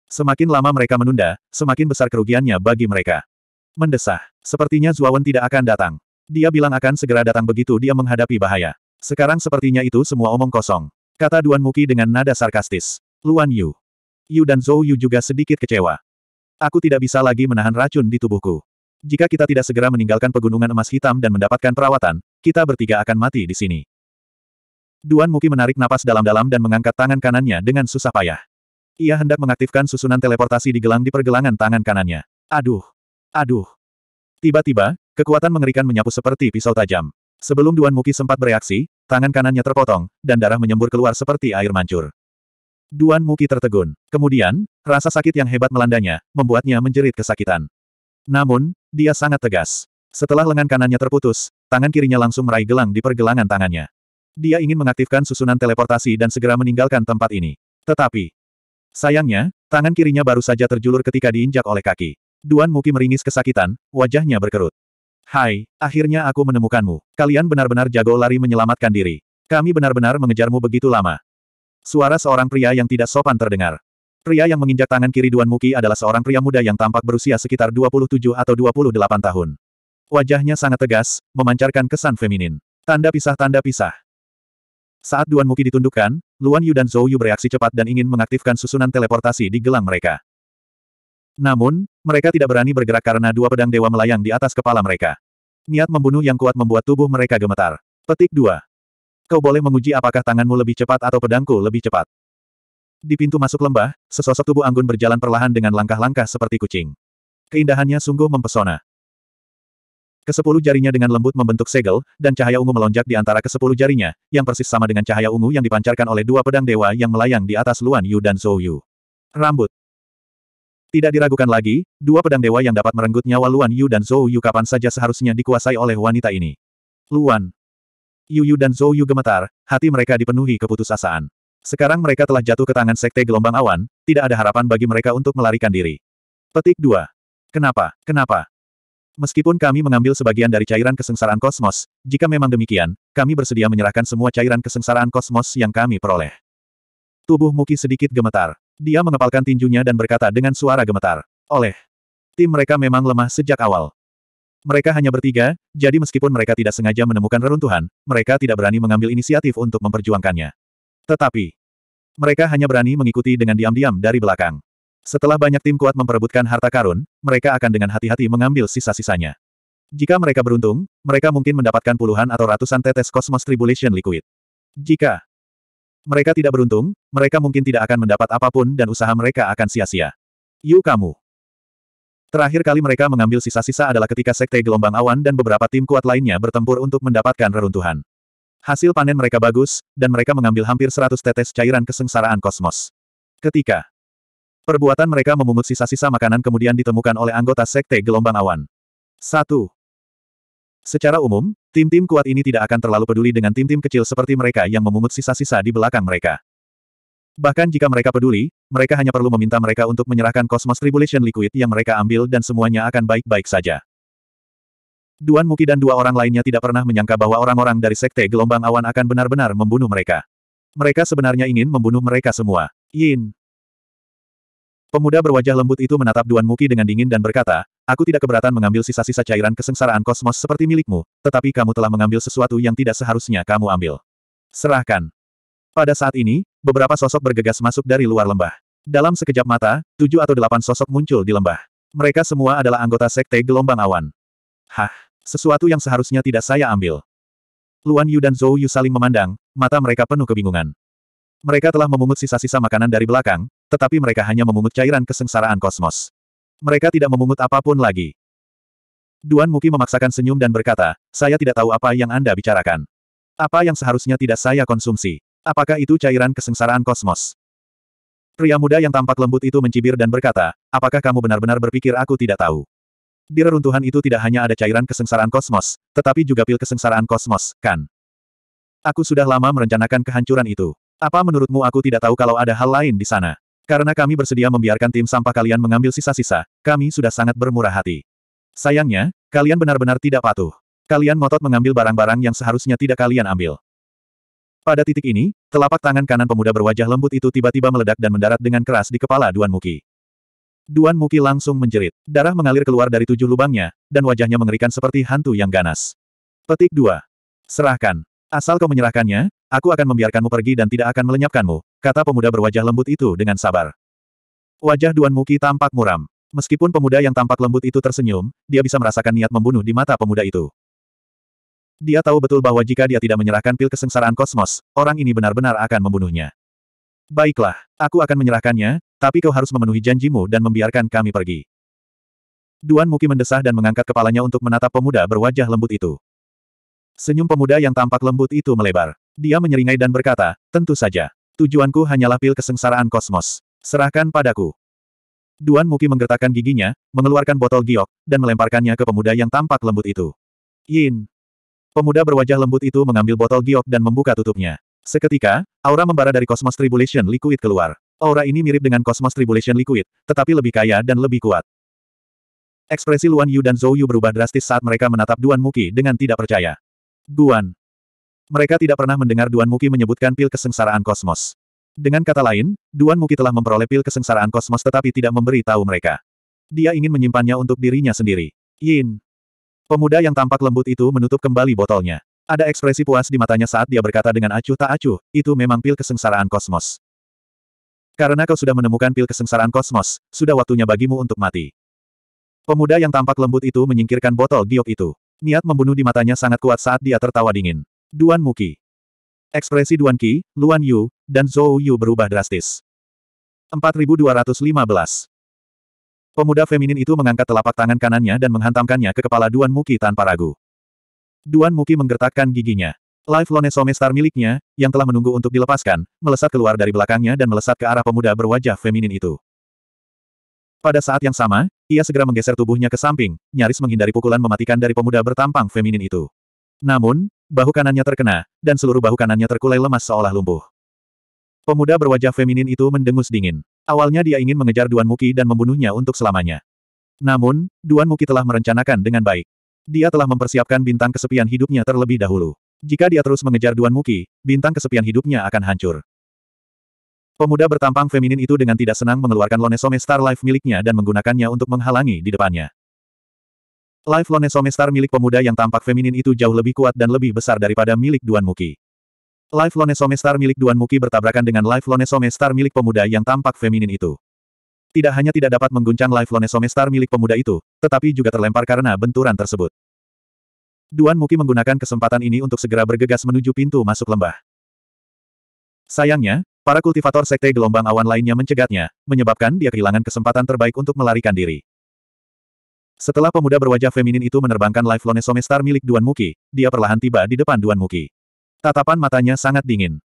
Semakin lama mereka menunda, semakin besar kerugiannya bagi mereka. Mendesah. Sepertinya Zuawan tidak akan datang. Dia bilang akan segera datang begitu dia menghadapi bahaya. Sekarang sepertinya itu semua omong kosong. Kata Duan Muki dengan nada sarkastis. Luan Yu. Yu dan Zhou Yu juga sedikit kecewa. Aku tidak bisa lagi menahan racun di tubuhku. Jika kita tidak segera meninggalkan pegunungan emas hitam dan mendapatkan perawatan, kita bertiga akan mati di sini. Duan Muki menarik napas dalam-dalam dan mengangkat tangan kanannya dengan susah payah. Ia hendak mengaktifkan susunan teleportasi di gelang di pergelangan tangan kanannya. Aduh! Aduh! Tiba-tiba, kekuatan mengerikan menyapu seperti pisau tajam. Sebelum Duan Muki sempat bereaksi, Tangan kanannya terpotong, dan darah menyembur keluar seperti air mancur. Duan Muki tertegun. Kemudian, rasa sakit yang hebat melandanya, membuatnya menjerit kesakitan. Namun, dia sangat tegas. Setelah lengan kanannya terputus, tangan kirinya langsung meraih gelang di pergelangan tangannya. Dia ingin mengaktifkan susunan teleportasi dan segera meninggalkan tempat ini. Tetapi, sayangnya, tangan kirinya baru saja terjulur ketika diinjak oleh kaki. Duan Muki meringis kesakitan, wajahnya berkerut. Hai, akhirnya aku menemukanmu. Kalian benar-benar jago lari menyelamatkan diri. Kami benar-benar mengejarmu begitu lama. Suara seorang pria yang tidak sopan terdengar. Pria yang menginjak tangan kiri Duan Muki adalah seorang pria muda yang tampak berusia sekitar 27 atau 28 tahun. Wajahnya sangat tegas, memancarkan kesan feminin. Tanda pisah-tanda pisah. Saat Duan Muki ditundukkan, Luan Yu dan Zhou Yu bereaksi cepat dan ingin mengaktifkan susunan teleportasi di gelang mereka. Namun, mereka tidak berani bergerak karena dua pedang dewa melayang di atas kepala mereka. Niat membunuh yang kuat membuat tubuh mereka gemetar. Petik 2. Kau boleh menguji apakah tanganmu lebih cepat atau pedangku lebih cepat. Di pintu masuk lembah, sesosok tubuh Anggun berjalan perlahan dengan langkah-langkah seperti kucing. Keindahannya sungguh mempesona. Kesepuluh jarinya dengan lembut membentuk segel, dan cahaya ungu melonjak di antara kesepuluh jarinya, yang persis sama dengan cahaya ungu yang dipancarkan oleh dua pedang dewa yang melayang di atas Luan Yu dan Zhou Yu. Rambut. Tidak diragukan lagi, dua pedang dewa yang dapat merenggut nyawa Luan Yu dan Zhou Yu kapan saja seharusnya dikuasai oleh wanita ini. Luan Yu Yu dan Zhou Yu gemetar, hati mereka dipenuhi keputusasaan. Sekarang mereka telah jatuh ke tangan Sekte Gelombang Awan, tidak ada harapan bagi mereka untuk melarikan diri. Petik 2. Kenapa? Kenapa? Meskipun kami mengambil sebagian dari cairan kesengsaraan kosmos, jika memang demikian, kami bersedia menyerahkan semua cairan kesengsaraan kosmos yang kami peroleh. Tubuh Muki sedikit gemetar. Dia mengepalkan tinjunya dan berkata dengan suara gemetar. Oleh. Tim mereka memang lemah sejak awal. Mereka hanya bertiga, jadi meskipun mereka tidak sengaja menemukan reruntuhan, mereka tidak berani mengambil inisiatif untuk memperjuangkannya. Tetapi, mereka hanya berani mengikuti dengan diam-diam dari belakang. Setelah banyak tim kuat memperebutkan harta karun, mereka akan dengan hati-hati mengambil sisa-sisanya. Jika mereka beruntung, mereka mungkin mendapatkan puluhan atau ratusan tetes Cosmos Tribulation Liquid. Jika mereka tidak beruntung, mereka mungkin tidak akan mendapat apapun dan usaha mereka akan sia-sia. Yu kamu. Terakhir kali mereka mengambil sisa-sisa adalah ketika Sekte Gelombang Awan dan beberapa tim kuat lainnya bertempur untuk mendapatkan reruntuhan. Hasil panen mereka bagus, dan mereka mengambil hampir 100 tetes cairan kesengsaraan kosmos. Ketika perbuatan mereka memungut sisa-sisa makanan kemudian ditemukan oleh anggota Sekte Gelombang Awan. 1. Secara umum, tim-tim kuat ini tidak akan terlalu peduli dengan tim-tim kecil seperti mereka yang memungut sisa-sisa di belakang mereka. Bahkan jika mereka peduli, mereka hanya perlu meminta mereka untuk menyerahkan Cosmos Tribulation Liquid yang mereka ambil dan semuanya akan baik-baik saja. Duan Muki dan dua orang lainnya tidak pernah menyangka bahwa orang-orang dari Sekte Gelombang Awan akan benar-benar membunuh mereka. Mereka sebenarnya ingin membunuh mereka semua. Yin. Pemuda berwajah lembut itu menatap Duan Muki dengan dingin dan berkata, Aku tidak keberatan mengambil sisa-sisa cairan kesengsaraan kosmos seperti milikmu, tetapi kamu telah mengambil sesuatu yang tidak seharusnya kamu ambil. Serahkan. Pada saat ini, beberapa sosok bergegas masuk dari luar lembah. Dalam sekejap mata, tujuh atau delapan sosok muncul di lembah. Mereka semua adalah anggota Sekte Gelombang Awan. Hah, sesuatu yang seharusnya tidak saya ambil. Luan Yu dan Zhou Yu saling memandang, mata mereka penuh kebingungan. Mereka telah memungut sisa-sisa makanan dari belakang, tetapi mereka hanya memungut cairan kesengsaraan kosmos. Mereka tidak memungut apapun lagi. Duan Muki memaksakan senyum dan berkata, saya tidak tahu apa yang Anda bicarakan. Apa yang seharusnya tidak saya konsumsi? Apakah itu cairan kesengsaraan kosmos? Pria muda yang tampak lembut itu mencibir dan berkata, apakah kamu benar-benar berpikir aku tidak tahu? Di reruntuhan itu tidak hanya ada cairan kesengsaraan kosmos, tetapi juga pil kesengsaraan kosmos, kan? Aku sudah lama merencanakan kehancuran itu. Apa menurutmu aku tidak tahu kalau ada hal lain di sana? Karena kami bersedia membiarkan tim sampah kalian mengambil sisa-sisa, kami sudah sangat bermurah hati. Sayangnya, kalian benar-benar tidak patuh. Kalian ngotot mengambil barang-barang yang seharusnya tidak kalian ambil. Pada titik ini, telapak tangan kanan pemuda berwajah lembut itu tiba-tiba meledak dan mendarat dengan keras di kepala Duan Muki. Duan Muki langsung menjerit. Darah mengalir keluar dari tujuh lubangnya, dan wajahnya mengerikan seperti hantu yang ganas. Petik 2. Serahkan. Asal kau menyerahkannya, aku akan membiarkanmu pergi dan tidak akan melenyapkanmu, kata pemuda berwajah lembut itu dengan sabar. Wajah Duan Muki tampak muram. Meskipun pemuda yang tampak lembut itu tersenyum, dia bisa merasakan niat membunuh di mata pemuda itu. Dia tahu betul bahwa jika dia tidak menyerahkan pil kesengsaraan kosmos, orang ini benar-benar akan membunuhnya. Baiklah, aku akan menyerahkannya, tapi kau harus memenuhi janjimu dan membiarkan kami pergi. Duan Muki mendesah dan mengangkat kepalanya untuk menatap pemuda berwajah lembut itu. Senyum pemuda yang tampak lembut itu melebar. Dia menyeringai dan berkata, tentu saja. Tujuanku hanyalah pil kesengsaraan kosmos. Serahkan padaku. Duan Muki menggertakkan giginya, mengeluarkan botol giok, dan melemparkannya ke pemuda yang tampak lembut itu. Yin. Pemuda berwajah lembut itu mengambil botol giok dan membuka tutupnya. Seketika, aura membara dari Cosmos Tribulation Liquid keluar. Aura ini mirip dengan Cosmos Tribulation Liquid, tetapi lebih kaya dan lebih kuat. Ekspresi Luan Yu dan Zhou Yu berubah drastis saat mereka menatap Duan Muki dengan tidak percaya. Duan. Mereka tidak pernah mendengar Duan Muki menyebutkan pil kesengsaraan kosmos. Dengan kata lain, Duan Muki telah memperoleh pil kesengsaraan kosmos tetapi tidak memberi tahu mereka. Dia ingin menyimpannya untuk dirinya sendiri. Yin. Pemuda yang tampak lembut itu menutup kembali botolnya. Ada ekspresi puas di matanya saat dia berkata dengan acuh tak acuh, itu memang pil kesengsaraan kosmos. Karena kau sudah menemukan pil kesengsaraan kosmos, sudah waktunya bagimu untuk mati. Pemuda yang tampak lembut itu menyingkirkan botol giok itu. Niat membunuh di matanya sangat kuat saat dia tertawa dingin. Duan Muki. Ekspresi Duan Qi, Luan Yu, dan Zhou Yu berubah drastis. 4215. Pemuda feminin itu mengangkat telapak tangan kanannya dan menghantamkannya ke kepala Duan Muki tanpa ragu. Duan Muki menggertakkan giginya. Live Lonesome Star miliknya, yang telah menunggu untuk dilepaskan, melesat keluar dari belakangnya dan melesat ke arah pemuda berwajah feminin itu. Pada saat yang sama, ia segera menggeser tubuhnya ke samping, nyaris menghindari pukulan mematikan dari pemuda bertampang feminin itu. Namun, bahu kanannya terkena, dan seluruh bahu kanannya terkulai lemas seolah lumpuh. Pemuda berwajah feminin itu mendengus dingin. Awalnya dia ingin mengejar Duan Muki dan membunuhnya untuk selamanya. Namun, Duan Muki telah merencanakan dengan baik. Dia telah mempersiapkan bintang kesepian hidupnya terlebih dahulu. Jika dia terus mengejar Duan Muki, bintang kesepian hidupnya akan hancur. Pemuda bertampang feminin itu dengan tidak senang mengeluarkan lonesome Starlife miliknya dan menggunakannya untuk menghalangi di depannya. Life Lone Somestar milik pemuda yang tampak feminin itu jauh lebih kuat dan lebih besar daripada milik Duan Muki. Life Lone Somestar milik Duan Muki bertabrakan dengan Life Lone Somestar milik pemuda yang tampak feminin itu. Tidak hanya tidak dapat mengguncang Life Lone Somestar milik pemuda itu, tetapi juga terlempar karena benturan tersebut. Duan Muki menggunakan kesempatan ini untuk segera bergegas menuju pintu masuk lembah. Sayangnya, para kultivator sekte gelombang awan lainnya mencegatnya, menyebabkan dia kehilangan kesempatan terbaik untuk melarikan diri. Setelah pemuda berwajah feminin itu menerbangkan Life Lone Somestar milik Duan Muki, dia perlahan tiba di depan Duan Muki. Tatapan matanya sangat dingin.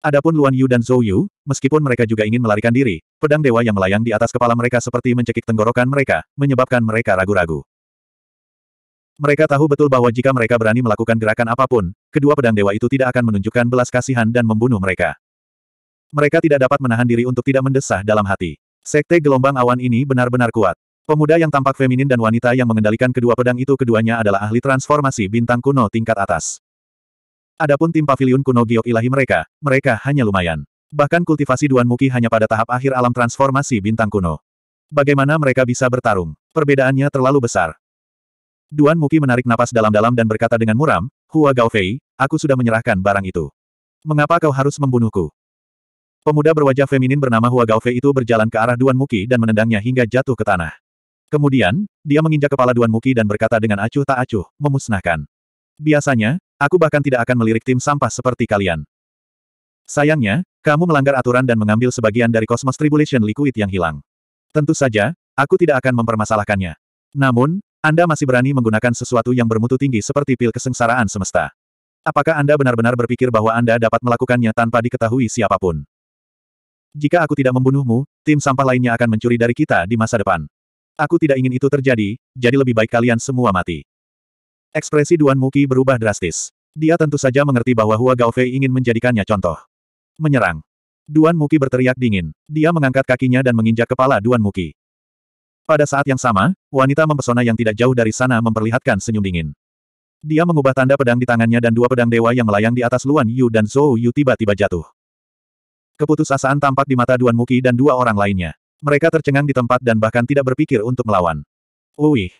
Adapun Luan Yu dan Zhou Yu, meskipun mereka juga ingin melarikan diri, pedang dewa yang melayang di atas kepala mereka seperti mencekik tenggorokan mereka, menyebabkan mereka ragu-ragu. Mereka tahu betul bahwa jika mereka berani melakukan gerakan apapun, kedua pedang dewa itu tidak akan menunjukkan belas kasihan dan membunuh mereka. Mereka tidak dapat menahan diri untuk tidak mendesah dalam hati. Sekte gelombang awan ini benar-benar kuat. Pemuda yang tampak feminin dan wanita yang mengendalikan kedua pedang itu keduanya adalah ahli transformasi bintang kuno tingkat atas. Adapun tim pavilion kuno giok ilahi mereka, mereka hanya lumayan. Bahkan kultivasi Duan Muki hanya pada tahap akhir alam transformasi bintang kuno. Bagaimana mereka bisa bertarung? Perbedaannya terlalu besar. Duan Muki menarik napas dalam-dalam dan berkata dengan muram, Hua Gaofei, aku sudah menyerahkan barang itu. Mengapa kau harus membunuhku? Pemuda berwajah feminin bernama Hua Gaofei itu berjalan ke arah Duan Muki dan menendangnya hingga jatuh ke tanah. Kemudian, dia menginjak kepala Duan Muki dan berkata dengan acuh tak acuh, memusnahkan. Biasanya, aku bahkan tidak akan melirik tim sampah seperti kalian. Sayangnya, kamu melanggar aturan dan mengambil sebagian dari Cosmos Tribulation Liquid yang hilang. Tentu saja, aku tidak akan mempermasalahkannya. Namun, Anda masih berani menggunakan sesuatu yang bermutu tinggi seperti pil kesengsaraan semesta. Apakah Anda benar-benar berpikir bahwa Anda dapat melakukannya tanpa diketahui siapapun? Jika aku tidak membunuhmu, tim sampah lainnya akan mencuri dari kita di masa depan. Aku tidak ingin itu terjadi, jadi lebih baik kalian semua mati. Ekspresi Duan Muki berubah drastis. Dia tentu saja mengerti bahwa Hua Gaofei ingin menjadikannya contoh. Menyerang. Duan Muki berteriak dingin. Dia mengangkat kakinya dan menginjak kepala Duan Muki. Pada saat yang sama, wanita mempesona yang tidak jauh dari sana memperlihatkan senyum dingin. Dia mengubah tanda pedang di tangannya dan dua pedang dewa yang melayang di atas Luan Yu dan Zhou Yu tiba-tiba jatuh. Keputusasaan tampak di mata Duan Muki dan dua orang lainnya. Mereka tercengang di tempat dan bahkan tidak berpikir untuk melawan. Uih.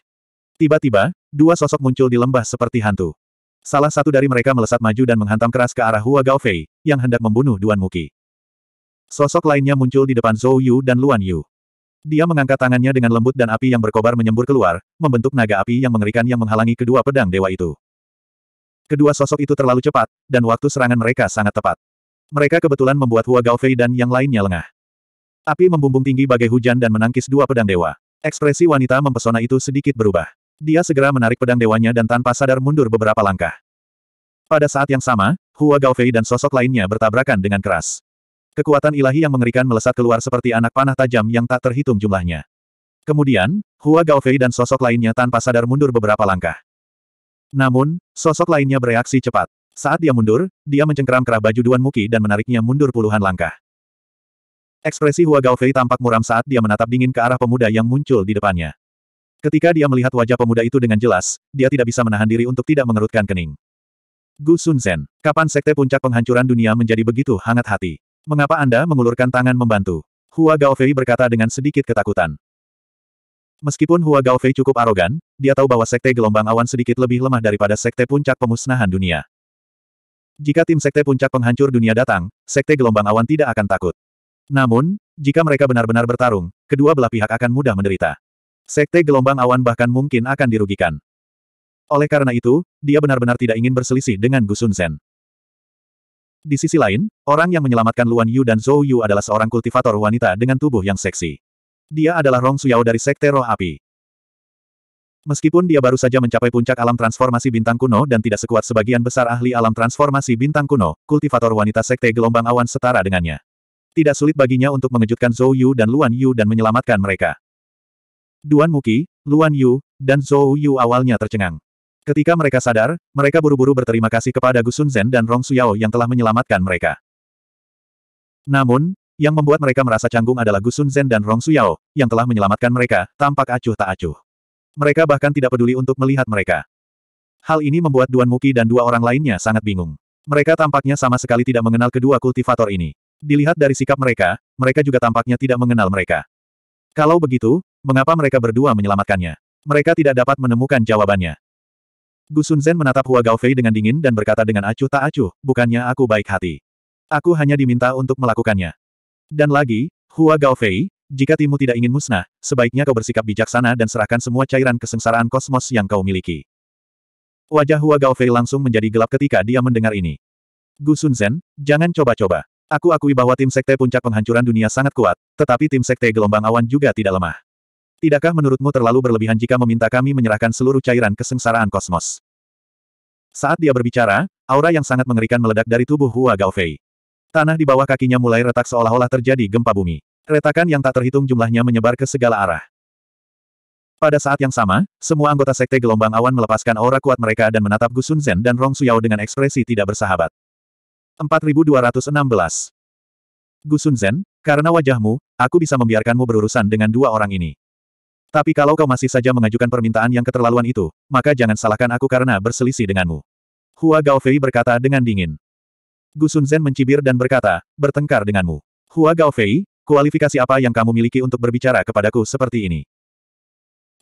Tiba-tiba, dua sosok muncul di lembah seperti hantu. Salah satu dari mereka melesat maju dan menghantam keras ke arah Hua Gaofei, yang hendak membunuh Duan Muki. Sosok lainnya muncul di depan Zhou Yu dan Luan Yu. Dia mengangkat tangannya dengan lembut dan api yang berkobar menyembur keluar, membentuk naga api yang mengerikan yang menghalangi kedua pedang dewa itu. Kedua sosok itu terlalu cepat, dan waktu serangan mereka sangat tepat. Mereka kebetulan membuat Hua Gaofei dan yang lainnya lengah. Api membumbung tinggi bagai hujan dan menangkis dua pedang dewa. Ekspresi wanita mempesona itu sedikit berubah. Dia segera menarik pedang dewanya dan tanpa sadar mundur beberapa langkah. Pada saat yang sama, Hua Gaofei dan sosok lainnya bertabrakan dengan keras. Kekuatan ilahi yang mengerikan melesat keluar seperti anak panah tajam yang tak terhitung jumlahnya. Kemudian, Hua Gaofei dan sosok lainnya tanpa sadar mundur beberapa langkah. Namun, sosok lainnya bereaksi cepat. Saat dia mundur, dia mencengkeram kerah baju Duan Muki dan menariknya mundur puluhan langkah. Ekspresi Hua Gaofei tampak muram saat dia menatap dingin ke arah pemuda yang muncul di depannya. Ketika dia melihat wajah pemuda itu dengan jelas, dia tidak bisa menahan diri untuk tidak mengerutkan kening. Gu Sunsen, kapan sekte puncak penghancuran dunia menjadi begitu hangat hati? Mengapa Anda mengulurkan tangan membantu? Hua Gaofei berkata dengan sedikit ketakutan. Meskipun Hua Gaofei cukup arogan, dia tahu bahwa sekte gelombang awan sedikit lebih lemah daripada sekte puncak pemusnahan dunia. Jika tim sekte puncak penghancur dunia datang, sekte gelombang awan tidak akan takut. Namun, jika mereka benar-benar bertarung, kedua belah pihak akan mudah menderita. Sekte gelombang awan bahkan mungkin akan dirugikan. Oleh karena itu, dia benar-benar tidak ingin berselisih dengan Gusun Zen. Di sisi lain, orang yang menyelamatkan Luan Yu dan Zhou Yu adalah seorang kultivator wanita dengan tubuh yang seksi. Dia adalah Rong Suyao dari Sekte Roh Api. Meskipun dia baru saja mencapai puncak alam transformasi bintang kuno dan tidak sekuat sebagian besar ahli alam transformasi bintang kuno, kultivator wanita Sekte Gelombang Awan setara dengannya. Tidak sulit baginya untuk mengejutkan Zhou Yu dan Luan Yu dan menyelamatkan mereka. Duan Muki, Luan Yu, dan Zhou Yu awalnya tercengang. Ketika mereka sadar, mereka buru-buru berterima kasih kepada Gu Zhen dan Rong Suyao yang telah menyelamatkan mereka. Namun, yang membuat mereka merasa canggung adalah Gusun Zhen dan Rong Suyao, yang telah menyelamatkan mereka, tampak acuh tak acuh. Mereka bahkan tidak peduli untuk melihat mereka. Hal ini membuat Duan Muki dan dua orang lainnya sangat bingung. Mereka tampaknya sama sekali tidak mengenal kedua kultivator ini. Dilihat dari sikap mereka, mereka juga tampaknya tidak mengenal mereka. Kalau begitu, mengapa mereka berdua menyelamatkannya? Mereka tidak dapat menemukan jawabannya. Gu Zen menatap Hua Gaofei dengan dingin dan berkata dengan acuh tak acuh, bukannya aku baik hati. Aku hanya diminta untuk melakukannya. Dan lagi, Hua Gaofei, jika timu tidak ingin musnah, sebaiknya kau bersikap bijaksana dan serahkan semua cairan kesengsaraan kosmos yang kau miliki. Wajah Hua Gaofei langsung menjadi gelap ketika dia mendengar ini. Gu Zen, jangan coba-coba. Aku akui bahwa tim Sekte Puncak Penghancuran Dunia sangat kuat, tetapi tim Sekte Gelombang Awan juga tidak lemah. Tidakkah menurutmu terlalu berlebihan jika meminta kami menyerahkan seluruh cairan kesengsaraan kosmos? Saat dia berbicara, aura yang sangat mengerikan meledak dari tubuh Hua Fei. Tanah di bawah kakinya mulai retak seolah-olah terjadi gempa bumi. Retakan yang tak terhitung jumlahnya menyebar ke segala arah. Pada saat yang sama, semua anggota Sekte Gelombang Awan melepaskan aura kuat mereka dan menatap Gu Sun Zen dan Rong Suyao dengan ekspresi tidak bersahabat. 4216. Gusun Zen, karena wajahmu, aku bisa membiarkanmu berurusan dengan dua orang ini. Tapi kalau kau masih saja mengajukan permintaan yang keterlaluan itu, maka jangan salahkan aku karena berselisih denganmu. Hua Gaofei berkata dengan dingin. Gusun Zen mencibir dan berkata, bertengkar denganmu. Hua Gaofei, kualifikasi apa yang kamu miliki untuk berbicara kepadaku seperti ini?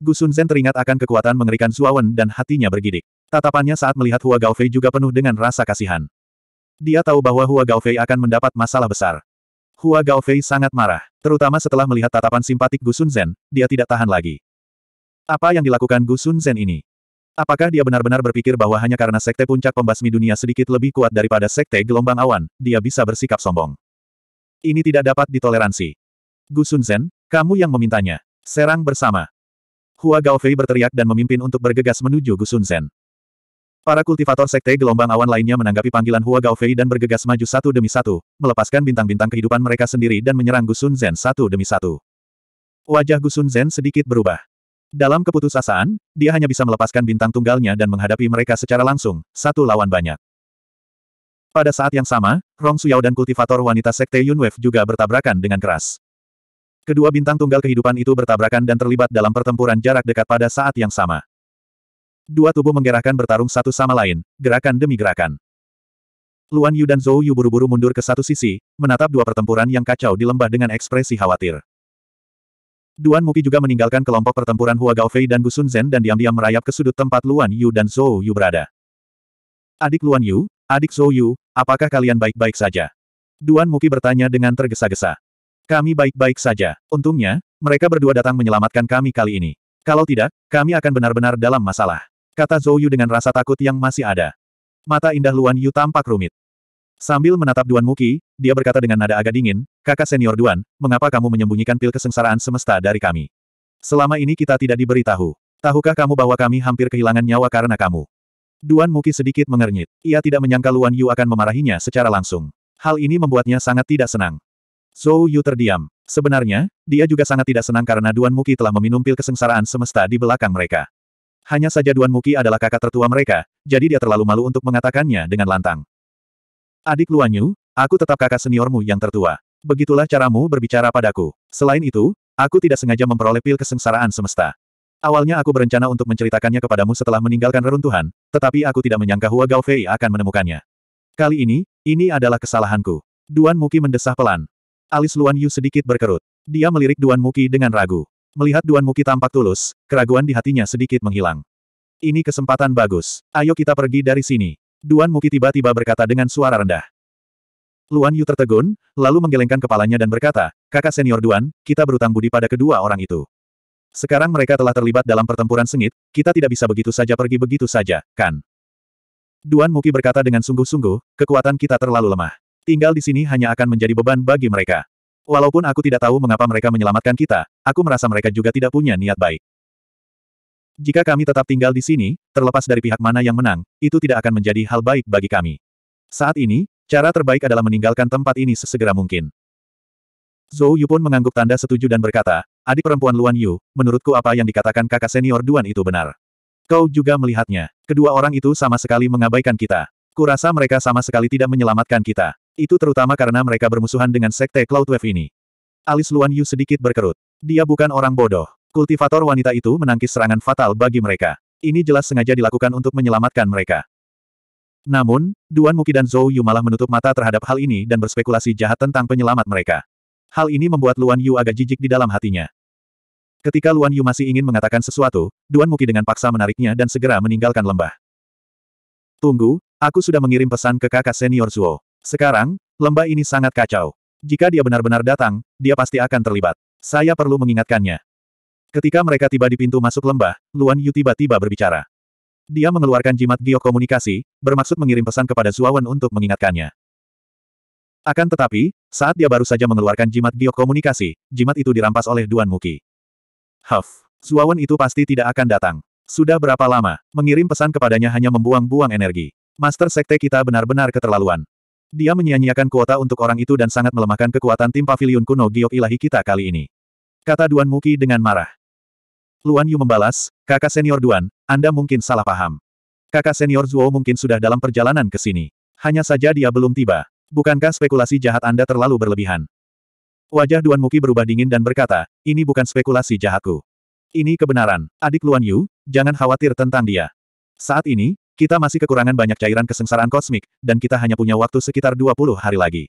Gusun Zen teringat akan kekuatan mengerikan Wen dan hatinya bergidik. Tatapannya saat melihat Hua Gaofei juga penuh dengan rasa kasihan. Dia tahu bahwa Hua Gaofei akan mendapat masalah besar. Hua Gaofei sangat marah, terutama setelah melihat tatapan simpatik Gu Sunzen, dia tidak tahan lagi. Apa yang dilakukan Gu Sunzen ini? Apakah dia benar-benar berpikir bahwa hanya karena sekte puncak pembasmi dunia sedikit lebih kuat daripada sekte gelombang awan, dia bisa bersikap sombong? Ini tidak dapat ditoleransi. Gu Sunzen, kamu yang memintanya. Serang bersama. Hua Gaofei berteriak dan memimpin untuk bergegas menuju Gu Sunzen. Para kultivator sekte gelombang awan lainnya menanggapi panggilan Hua Gaofei dan bergegas maju satu demi satu, melepaskan bintang-bintang kehidupan mereka sendiri dan menyerang Gusun Zen satu demi satu. Wajah Gusun Zen sedikit berubah. Dalam keputusasaan, dia hanya bisa melepaskan bintang tunggalnya dan menghadapi mereka secara langsung, satu lawan banyak. Pada saat yang sama, Rong Suyao dan kultivator wanita sekte Yunwef juga bertabrakan dengan keras. Kedua bintang tunggal kehidupan itu bertabrakan dan terlibat dalam pertempuran jarak dekat pada saat yang sama. Dua tubuh menggerakkan bertarung satu sama lain, gerakan demi gerakan. Luan Yu dan Zhou Yu buru-buru mundur ke satu sisi, menatap dua pertempuran yang kacau di lembah dengan ekspresi khawatir. Duan Muki juga meninggalkan kelompok pertempuran Hua Gaofei dan Gusun Zhen dan diam-diam merayap ke sudut tempat Luan Yu dan Zhou Yu berada. Adik Luan Yu, adik Zhou Yu, apakah kalian baik-baik saja? Duan Muki bertanya dengan tergesa-gesa. Kami baik-baik saja. Untungnya, mereka berdua datang menyelamatkan kami kali ini. Kalau tidak, kami akan benar-benar dalam masalah. Kata Zhou Yu dengan rasa takut yang masih ada. Mata indah Luan Yu tampak rumit. Sambil menatap Duan Muki, dia berkata dengan nada agak dingin, kakak senior Duan, mengapa kamu menyembunyikan pil kesengsaraan semesta dari kami? Selama ini kita tidak diberitahu. Tahukah kamu bahwa kami hampir kehilangan nyawa karena kamu? Duan Muki sedikit mengernyit. Ia tidak menyangka Luan Yu akan memarahinya secara langsung. Hal ini membuatnya sangat tidak senang. Zhou Yu terdiam. Sebenarnya, dia juga sangat tidak senang karena Duan Muki telah meminum pil kesengsaraan semesta di belakang mereka. Hanya saja Duan Muki adalah kakak tertua mereka, jadi dia terlalu malu untuk mengatakannya dengan lantang. Adik Luanyu, aku tetap kakak seniormu yang tertua. Begitulah caramu berbicara padaku. Selain itu, aku tidak sengaja memperoleh pil kesengsaraan semesta. Awalnya aku berencana untuk menceritakannya kepadamu setelah meninggalkan reruntuhan, tetapi aku tidak menyangka Hua Gao Fei akan menemukannya. Kali ini, ini adalah kesalahanku. Duan Muki mendesah pelan. Alis Luan Yu sedikit berkerut. Dia melirik Duan Muki dengan ragu. Melihat Duan Muki tampak tulus, keraguan di hatinya sedikit menghilang. Ini kesempatan bagus. Ayo kita pergi dari sini. Duan Muki tiba-tiba berkata dengan suara rendah. Luan Yu tertegun, lalu menggelengkan kepalanya dan berkata, kakak senior Duan, kita berutang budi pada kedua orang itu. Sekarang mereka telah terlibat dalam pertempuran sengit, kita tidak bisa begitu saja pergi begitu saja, kan? Duan Muki berkata dengan sungguh-sungguh, kekuatan kita terlalu lemah. Tinggal di sini hanya akan menjadi beban bagi mereka. Walaupun aku tidak tahu mengapa mereka menyelamatkan kita, aku merasa mereka juga tidak punya niat baik. Jika kami tetap tinggal di sini, terlepas dari pihak mana yang menang, itu tidak akan menjadi hal baik bagi kami. Saat ini, cara terbaik adalah meninggalkan tempat ini sesegera mungkin. Zhou Yu pun mengangguk tanda setuju dan berkata, adik perempuan Luan Yu, menurutku apa yang dikatakan kakak senior Duan itu benar. Kau juga melihatnya. Kedua orang itu sama sekali mengabaikan kita. Kurasa mereka sama sekali tidak menyelamatkan kita. Itu terutama karena mereka bermusuhan dengan sekte Cloudwave ini. Alis Luan Yu sedikit berkerut. Dia bukan orang bodoh. Kultivator wanita itu menangkis serangan fatal bagi mereka. Ini jelas sengaja dilakukan untuk menyelamatkan mereka. Namun, Duan Muki dan Zhou Yu malah menutup mata terhadap hal ini dan berspekulasi jahat tentang penyelamat mereka. Hal ini membuat Luan Yu agak jijik di dalam hatinya. Ketika Luan Yu masih ingin mengatakan sesuatu, Duan Muki dengan paksa menariknya dan segera meninggalkan lembah. Tunggu, aku sudah mengirim pesan ke kakak senior Zuo. Sekarang, lembah ini sangat kacau. Jika dia benar-benar datang, dia pasti akan terlibat. Saya perlu mengingatkannya. Ketika mereka tiba di pintu masuk lembah, Luan Yu tiba-tiba berbicara. Dia mengeluarkan jimat giok komunikasi, bermaksud mengirim pesan kepada Zuawan untuk mengingatkannya. Akan tetapi, saat dia baru saja mengeluarkan jimat giok komunikasi, jimat itu dirampas oleh Duan Muki. Huff, Zuawan itu pasti tidak akan datang. Sudah berapa lama, mengirim pesan kepadanya hanya membuang-buang energi. Master Sekte kita benar-benar keterlaluan. Dia menyia-nyiakan kuota untuk orang itu dan sangat melemahkan kekuatan tim pavilion kuno giok ilahi kita kali ini. Kata Duan Muki dengan marah. Luan Yu membalas, kakak senior Duan, Anda mungkin salah paham. Kakak senior Zuo mungkin sudah dalam perjalanan ke sini. Hanya saja dia belum tiba. Bukankah spekulasi jahat Anda terlalu berlebihan? Wajah Duan Muki berubah dingin dan berkata, ini bukan spekulasi jahatku. Ini kebenaran, adik Luan Yu, jangan khawatir tentang dia. Saat ini, kita masih kekurangan banyak cairan kesengsaraan kosmik, dan kita hanya punya waktu sekitar 20 hari lagi.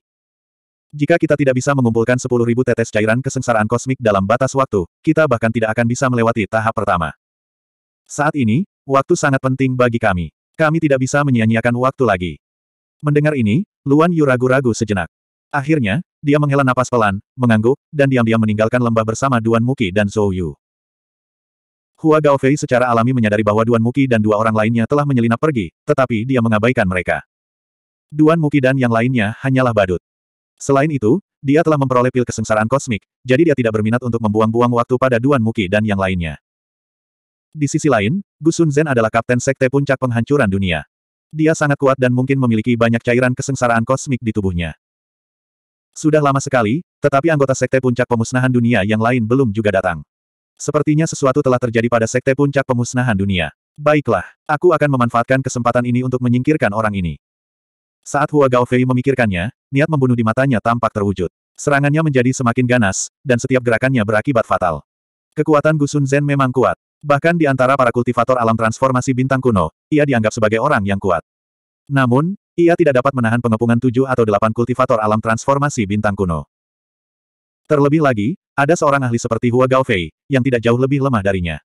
Jika kita tidak bisa mengumpulkan 10.000 tetes cairan kesengsaraan kosmik dalam batas waktu, kita bahkan tidak akan bisa melewati tahap pertama. Saat ini, waktu sangat penting bagi kami. Kami tidak bisa menyia-nyiakan waktu lagi. Mendengar ini, Luan Yu ragu-ragu sejenak. Akhirnya, dia menghela napas pelan, mengangguk, dan diam-diam meninggalkan lembah bersama Duan Muki dan Zhou Yu. Hua Fei secara alami menyadari bahwa Duan Muki dan dua orang lainnya telah menyelinap pergi, tetapi dia mengabaikan mereka. Duan Muki dan yang lainnya hanyalah badut. Selain itu, dia telah memperoleh pil kesengsaraan kosmik, jadi dia tidak berminat untuk membuang-buang waktu pada Duan Muki dan yang lainnya. Di sisi lain, Gusun Zen adalah kapten sekte puncak penghancuran dunia. Dia sangat kuat dan mungkin memiliki banyak cairan kesengsaraan kosmik di tubuhnya. Sudah lama sekali, tetapi anggota Sekte Puncak Pemusnahan Dunia yang lain belum juga datang. Sepertinya sesuatu telah terjadi pada Sekte Puncak Pemusnahan Dunia. Baiklah, aku akan memanfaatkan kesempatan ini untuk menyingkirkan orang ini. Saat Hua Fei memikirkannya, niat membunuh di matanya tampak terwujud. Serangannya menjadi semakin ganas, dan setiap gerakannya berakibat fatal. Kekuatan Gusun Zen memang kuat. Bahkan di antara para kultivator alam transformasi bintang kuno, ia dianggap sebagai orang yang kuat. Namun, ia tidak dapat menahan pengepungan tujuh atau delapan kultivator alam transformasi bintang kuno. Terlebih lagi, ada seorang ahli seperti Hua Gaofei, yang tidak jauh lebih lemah darinya.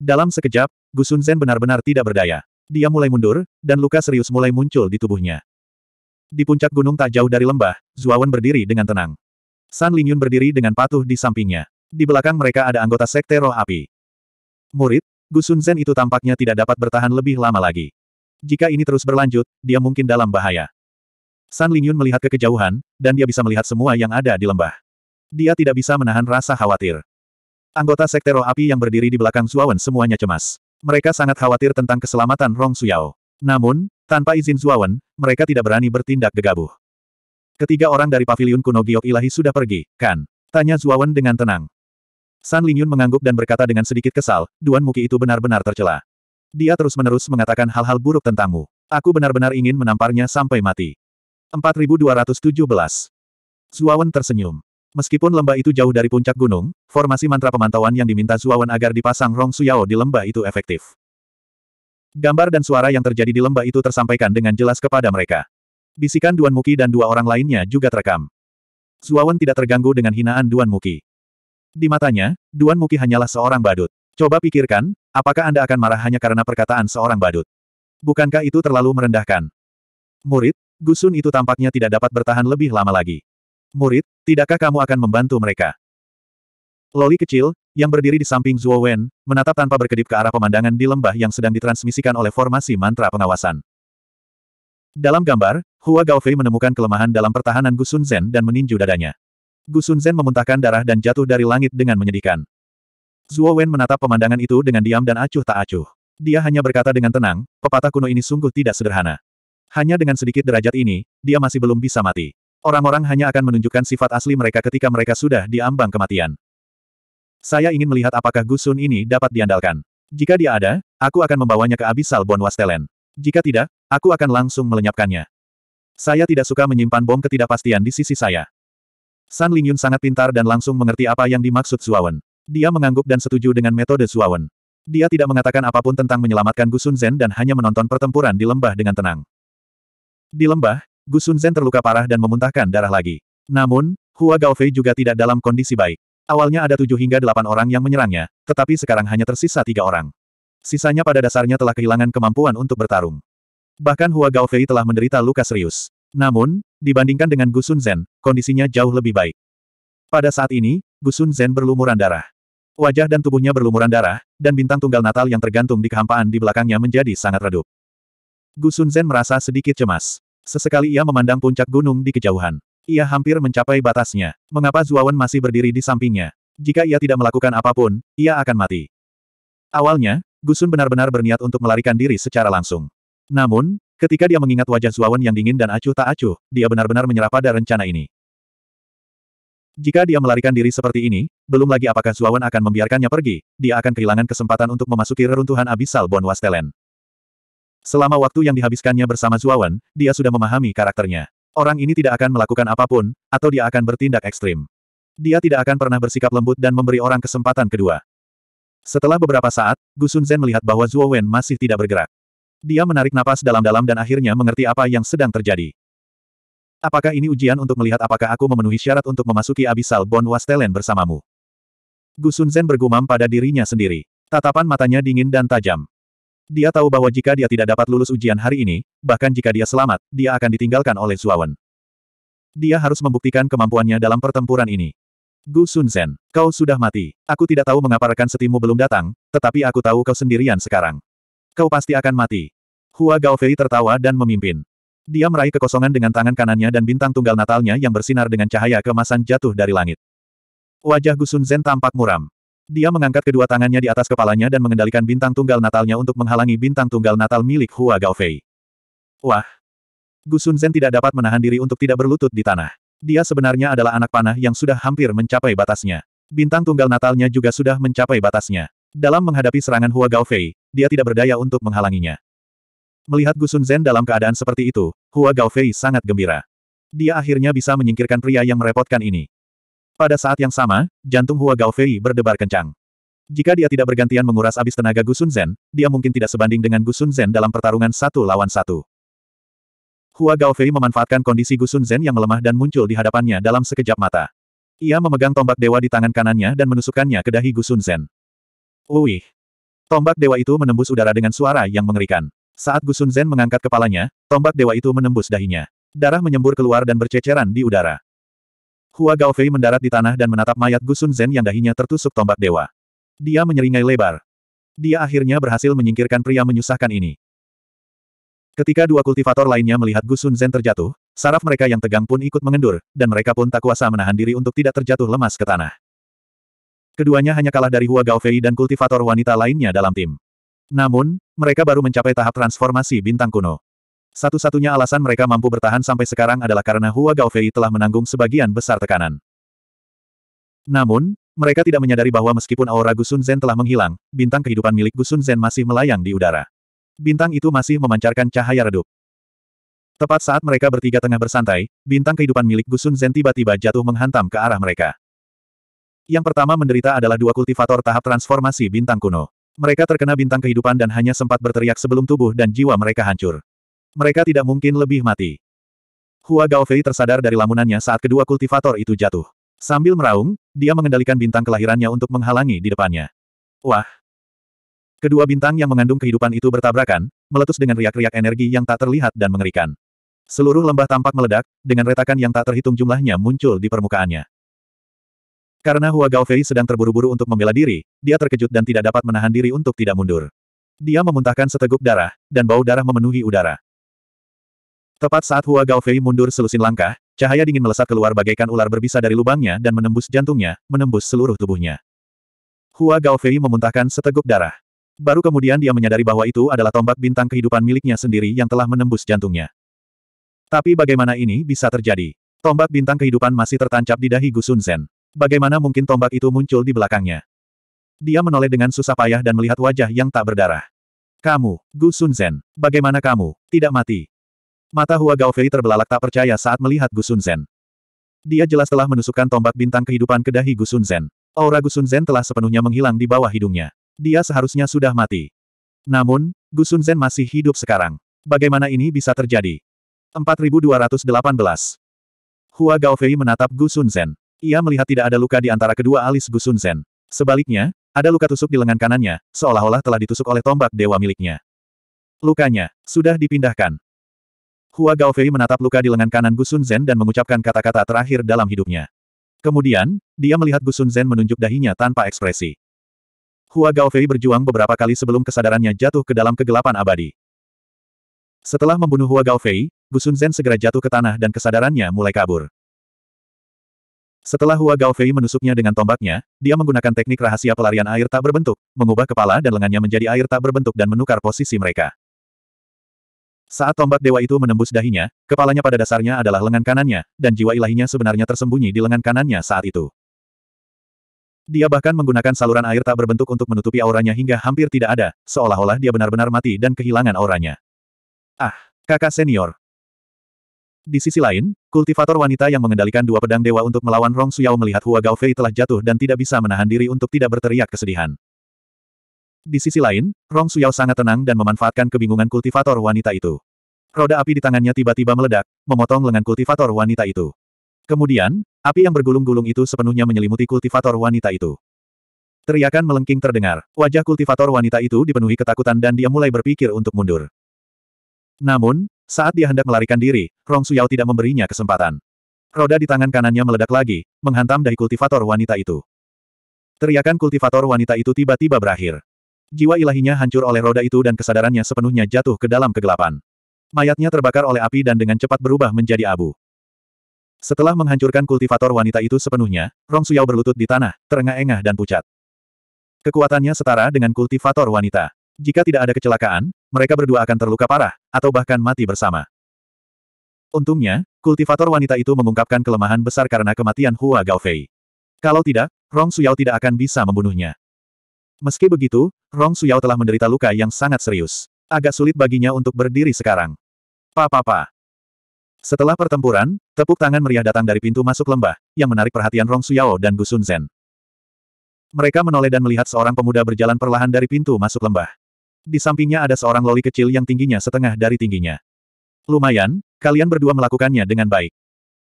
Dalam sekejap, Gu Sunzen benar-benar tidak berdaya. Dia mulai mundur, dan luka serius mulai muncul di tubuhnya. Di puncak gunung tak jauh dari lembah, Zuawan berdiri dengan tenang. San Lingyun berdiri dengan patuh di sampingnya. Di belakang mereka ada anggota sekte roh api. Murid, Gu Sunzen itu tampaknya tidak dapat bertahan lebih lama lagi. Jika ini terus berlanjut, dia mungkin dalam bahaya. San Lingyun melihat ke kejauhan, dan dia bisa melihat semua yang ada di lembah. Dia tidak bisa menahan rasa khawatir. Anggota Sekte Roh Api yang berdiri di belakang Zuawan semuanya cemas. Mereka sangat khawatir tentang keselamatan Rong Suyao. Namun, tanpa izin Zuawan, mereka tidak berani bertindak gegabah. Ketiga orang dari pavilion kuno Giok Ilahi sudah pergi, kan? Tanya Zuawan dengan tenang. San Lingyun mengangguk dan berkata dengan sedikit kesal, Duan Muki itu benar-benar tercela. Dia terus-menerus mengatakan hal-hal buruk tentangmu. Aku benar-benar ingin menamparnya sampai mati. 4217 Zuawan tersenyum. Meskipun lembah itu jauh dari puncak gunung, formasi mantra pemantauan yang diminta Zuawan agar dipasang Rong Suyao di lembah itu efektif. Gambar dan suara yang terjadi di lembah itu tersampaikan dengan jelas kepada mereka. Bisikan Duan Muki dan dua orang lainnya juga terekam. Zuawan tidak terganggu dengan hinaan Duan Muki. Di matanya, Duan Muki hanyalah seorang badut. Coba pikirkan, apakah Anda akan marah hanya karena perkataan seorang badut? Bukankah itu terlalu merendahkan? Murid, Gusun itu tampaknya tidak dapat bertahan lebih lama lagi. Murid, tidakkah kamu akan membantu mereka? Loli kecil, yang berdiri di samping Zhuo Wen, menatap tanpa berkedip ke arah pemandangan di lembah yang sedang ditransmisikan oleh formasi mantra pengawasan. Dalam gambar, Hua Gaofei menemukan kelemahan dalam pertahanan Gu Zen dan meninju dadanya. Gu Zen memuntahkan darah dan jatuh dari langit dengan menyedihkan. Zhuo Wen menatap pemandangan itu dengan diam dan acuh tak acuh. Dia hanya berkata dengan tenang, pepatah kuno ini sungguh tidak sederhana. Hanya dengan sedikit derajat ini, dia masih belum bisa mati. Orang-orang hanya akan menunjukkan sifat asli mereka ketika mereka sudah di kematian. Saya ingin melihat apakah Gusun ini dapat diandalkan. Jika dia ada, aku akan membawanya ke Abisal Bon Wastelen. Jika tidak, aku akan langsung melenyapkannya. Saya tidak suka menyimpan bom ketidakpastian di sisi saya. San Lingyun sangat pintar dan langsung mengerti apa yang dimaksud Suawen. Dia mengangguk dan setuju dengan metode Suawen. Dia tidak mengatakan apapun tentang menyelamatkan Gusun Zen dan hanya menonton pertempuran di lembah dengan tenang. Di lembah, Gu Sunzen terluka parah dan memuntahkan darah lagi. Namun, Hua Gaofei juga tidak dalam kondisi baik. Awalnya ada tujuh hingga delapan orang yang menyerangnya, tetapi sekarang hanya tersisa tiga orang. Sisanya pada dasarnya telah kehilangan kemampuan untuk bertarung. Bahkan Hua Gaofei telah menderita luka serius. Namun, dibandingkan dengan Gu Zen, kondisinya jauh lebih baik. Pada saat ini, Gu Zen berlumuran darah. Wajah dan tubuhnya berlumuran darah, dan bintang tunggal Natal yang tergantung di kehampaan di belakangnya menjadi sangat redup. Gu Zen merasa sedikit cemas. Sesekali ia memandang puncak gunung di kejauhan. Ia hampir mencapai batasnya. Mengapa Zuawan masih berdiri di sampingnya? Jika ia tidak melakukan apapun, ia akan mati. Awalnya, Gusun benar-benar berniat untuk melarikan diri secara langsung. Namun, ketika dia mengingat wajah Zuawan yang dingin dan acuh tak acuh, dia benar-benar menyerah pada rencana ini. Jika dia melarikan diri seperti ini, belum lagi apakah Zuawan akan membiarkannya pergi, dia akan kehilangan kesempatan untuk memasuki reruntuhan abisal Bonwastelen. Selama waktu yang dihabiskannya bersama Zuawan, dia sudah memahami karakternya. Orang ini tidak akan melakukan apapun, atau dia akan bertindak ekstrim. Dia tidak akan pernah bersikap lembut dan memberi orang kesempatan kedua. Setelah beberapa saat, Gu Zen melihat bahwa Zuo masih tidak bergerak. Dia menarik napas dalam-dalam dan akhirnya mengerti apa yang sedang terjadi. Apakah ini ujian untuk melihat apakah aku memenuhi syarat untuk memasuki Abisal Bon Wastelen bersamamu? Gu Zen bergumam pada dirinya sendiri. Tatapan matanya dingin dan tajam. Dia tahu bahwa jika dia tidak dapat lulus ujian hari ini, bahkan jika dia selamat, dia akan ditinggalkan oleh Zuawan. Dia harus membuktikan kemampuannya dalam pertempuran ini. Gu Sunzen, kau sudah mati. Aku tidak tahu mengapa rekan setimu belum datang, tetapi aku tahu kau sendirian sekarang. Kau pasti akan mati. Hua Gaofei tertawa dan memimpin. Dia meraih kekosongan dengan tangan kanannya dan bintang tunggal Natalnya yang bersinar dengan cahaya kemasan jatuh dari langit. Wajah Gusun Zen tampak muram. Dia mengangkat kedua tangannya di atas kepalanya dan mengendalikan bintang tunggal natalnya untuk menghalangi bintang tunggal natal milik Hua Gaofei. Wah! Gu Sunzen tidak dapat menahan diri untuk tidak berlutut di tanah. Dia sebenarnya adalah anak panah yang sudah hampir mencapai batasnya. Bintang tunggal natalnya juga sudah mencapai batasnya. Dalam menghadapi serangan Hua Gaofei, dia tidak berdaya untuk menghalanginya. Melihat Gu Sunzen dalam keadaan seperti itu, Hua Gaofei sangat gembira. Dia akhirnya bisa menyingkirkan pria yang merepotkan ini. Pada saat yang sama, jantung Hua Gaofei berdebar kencang. Jika dia tidak bergantian menguras abis tenaga Gusun Zen, dia mungkin tidak sebanding dengan Gusun Zen dalam pertarungan satu lawan satu. Hua Gaofei memanfaatkan kondisi Gusun Zen yang melemah dan muncul di hadapannya dalam sekejap mata. Ia memegang tombak dewa di tangan kanannya dan menusukkannya ke dahi Gusun Zen. Uih! Tombak dewa itu menembus udara dengan suara yang mengerikan. Saat Gusun Zen mengangkat kepalanya, tombak dewa itu menembus dahinya. Darah menyembur keluar dan berceceran di udara. Hua Gaofei mendarat di tanah dan menatap mayat Gusun Zen yang dahinya tertusuk tombak dewa. Dia menyeringai lebar. Dia akhirnya berhasil menyingkirkan pria menyusahkan ini. Ketika dua kultivator lainnya melihat Gusun Zen terjatuh, saraf mereka yang tegang pun ikut mengendur, dan mereka pun tak kuasa menahan diri untuk tidak terjatuh lemas ke tanah. Keduanya hanya kalah dari Hua Gaofei dan kultivator wanita lainnya dalam tim. Namun, mereka baru mencapai tahap transformasi bintang kuno. Satu-satunya alasan mereka mampu bertahan sampai sekarang adalah karena Hua Gaofei telah menanggung sebagian besar tekanan. Namun, mereka tidak menyadari bahwa meskipun aura Gusun Zen telah menghilang, bintang kehidupan milik Gusun Zen masih melayang di udara. Bintang itu masih memancarkan cahaya redup. Tepat saat mereka bertiga tengah bersantai, bintang kehidupan milik Gusun Zen tiba-tiba jatuh menghantam ke arah mereka. Yang pertama menderita adalah dua kultivator tahap transformasi bintang kuno. Mereka terkena bintang kehidupan dan hanya sempat berteriak sebelum tubuh dan jiwa mereka hancur. Mereka tidak mungkin lebih mati. Hua Gaofei tersadar dari lamunannya saat kedua kultivator itu jatuh. Sambil meraung, dia mengendalikan bintang kelahirannya untuk menghalangi di depannya. Wah! Kedua bintang yang mengandung kehidupan itu bertabrakan, meletus dengan riak-riak energi yang tak terlihat dan mengerikan. Seluruh lembah tampak meledak, dengan retakan yang tak terhitung jumlahnya muncul di permukaannya. Karena Hua Gaofei sedang terburu-buru untuk membela diri, dia terkejut dan tidak dapat menahan diri untuk tidak mundur. Dia memuntahkan seteguk darah, dan bau darah memenuhi udara. Tepat saat Hua Gaofei mundur selusin langkah, cahaya dingin melesat keluar bagaikan ular berbisa dari lubangnya dan menembus jantungnya, menembus seluruh tubuhnya. Hua Gaofei memuntahkan seteguk darah. Baru kemudian dia menyadari bahwa itu adalah tombak bintang kehidupan miliknya sendiri yang telah menembus jantungnya. Tapi bagaimana ini bisa terjadi? Tombak bintang kehidupan masih tertancap di dahi Gusun Zen. Bagaimana mungkin tombak itu muncul di belakangnya? Dia menoleh dengan susah payah dan melihat wajah yang tak berdarah. Kamu, Gusun Zen, bagaimana kamu, tidak mati? Mata Hua Gaofei terbelalak tak percaya saat melihat Gusun Zen. Dia jelas telah menusukkan tombak bintang kehidupan ke dahi Gusun Zen. Aura Gusun Zen telah sepenuhnya menghilang di bawah hidungnya. Dia seharusnya sudah mati. Namun, Gusun Zen masih hidup sekarang. Bagaimana ini bisa terjadi? 4218 Hua Gaofei menatap Gusun Zen. Ia melihat tidak ada luka di antara kedua alis Gusun Zen. Sebaliknya, ada luka tusuk di lengan kanannya, seolah-olah telah ditusuk oleh tombak dewa miliknya. Lukanya, sudah dipindahkan. Hua Gaofei menatap luka di lengan kanan Gu Zen dan mengucapkan kata-kata terakhir dalam hidupnya. Kemudian, dia melihat Gu Zen menunjuk dahinya tanpa ekspresi. Hua Gaofei berjuang beberapa kali sebelum kesadarannya jatuh ke dalam kegelapan abadi. Setelah membunuh Hua Gaofei, Gu Zen segera jatuh ke tanah dan kesadarannya mulai kabur. Setelah Hua Gaofei menusuknya dengan tombaknya, dia menggunakan teknik rahasia pelarian air tak berbentuk, mengubah kepala dan lengannya menjadi air tak berbentuk dan menukar posisi mereka. Saat tombak dewa itu menembus dahinya, kepalanya pada dasarnya adalah lengan kanannya, dan jiwa ilahinya sebenarnya tersembunyi di lengan kanannya saat itu. Dia bahkan menggunakan saluran air tak berbentuk untuk menutupi auranya hingga hampir tidak ada, seolah-olah dia benar-benar mati dan kehilangan auranya. Ah, kakak senior. Di sisi lain, kultivator wanita yang mengendalikan dua pedang dewa untuk melawan Rong Suyao melihat Hua Gaofei telah jatuh dan tidak bisa menahan diri untuk tidak berteriak kesedihan. Di sisi lain, Rong Suyao sangat tenang dan memanfaatkan kebingungan kultivator wanita itu. Roda api di tangannya tiba-tiba meledak, memotong lengan kultivator wanita itu. Kemudian, api yang bergulung-gulung itu sepenuhnya menyelimuti kultivator wanita itu. Teriakan melengking terdengar. Wajah kultivator wanita itu dipenuhi ketakutan dan dia mulai berpikir untuk mundur. Namun, saat dia hendak melarikan diri, Rong Suyao tidak memberinya kesempatan. Roda di tangan kanannya meledak lagi, menghantam dahi kultivator wanita itu. Teriakan kultivator wanita itu tiba-tiba berakhir. Jiwa ilahinya hancur oleh roda itu dan kesadarannya sepenuhnya jatuh ke dalam kegelapan. Mayatnya terbakar oleh api dan dengan cepat berubah menjadi abu. Setelah menghancurkan kultivator wanita itu sepenuhnya, Rong Suyao berlutut di tanah, terengah-engah dan pucat. Kekuatannya setara dengan kultivator wanita. Jika tidak ada kecelakaan, mereka berdua akan terluka parah, atau bahkan mati bersama. Untungnya, kultivator wanita itu mengungkapkan kelemahan besar karena kematian Hua Gaofei. Kalau tidak, Rong Suyao tidak akan bisa membunuhnya. Meski begitu, Rong Suyao telah menderita luka yang sangat serius. Agak sulit baginya untuk berdiri sekarang. pa pa Setelah pertempuran, tepuk tangan meriah datang dari pintu masuk lembah, yang menarik perhatian Rong Suyao dan Gu Sun Zen. Mereka menoleh dan melihat seorang pemuda berjalan perlahan dari pintu masuk lembah. Di sampingnya ada seorang loli kecil yang tingginya setengah dari tingginya. Lumayan, kalian berdua melakukannya dengan baik.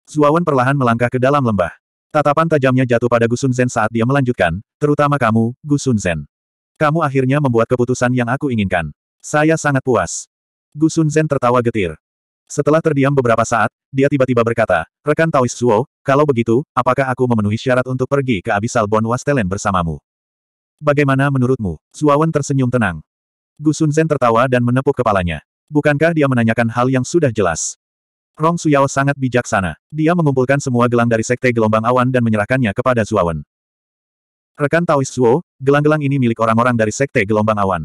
Zuawan perlahan melangkah ke dalam lembah. Tatapan tajamnya jatuh pada Gusun Zen saat dia melanjutkan, terutama kamu, Gusun Zen. Kamu akhirnya membuat keputusan yang aku inginkan. Saya sangat puas. Gusun Zen tertawa getir. Setelah terdiam beberapa saat, dia tiba-tiba berkata, Rekan Taois Suo, kalau begitu, apakah aku memenuhi syarat untuk pergi ke Abisal Bon Wastelen bersamamu? Bagaimana menurutmu? Suawan tersenyum tenang. Gusun Zen tertawa dan menepuk kepalanya. Bukankah dia menanyakan hal yang sudah jelas? Rong Suyao sangat bijaksana. Dia mengumpulkan semua gelang dari Sekte Gelombang Awan dan menyerahkannya kepada Zuawan. Rekan Taois Zuo, gelang-gelang ini milik orang-orang dari Sekte Gelombang Awan.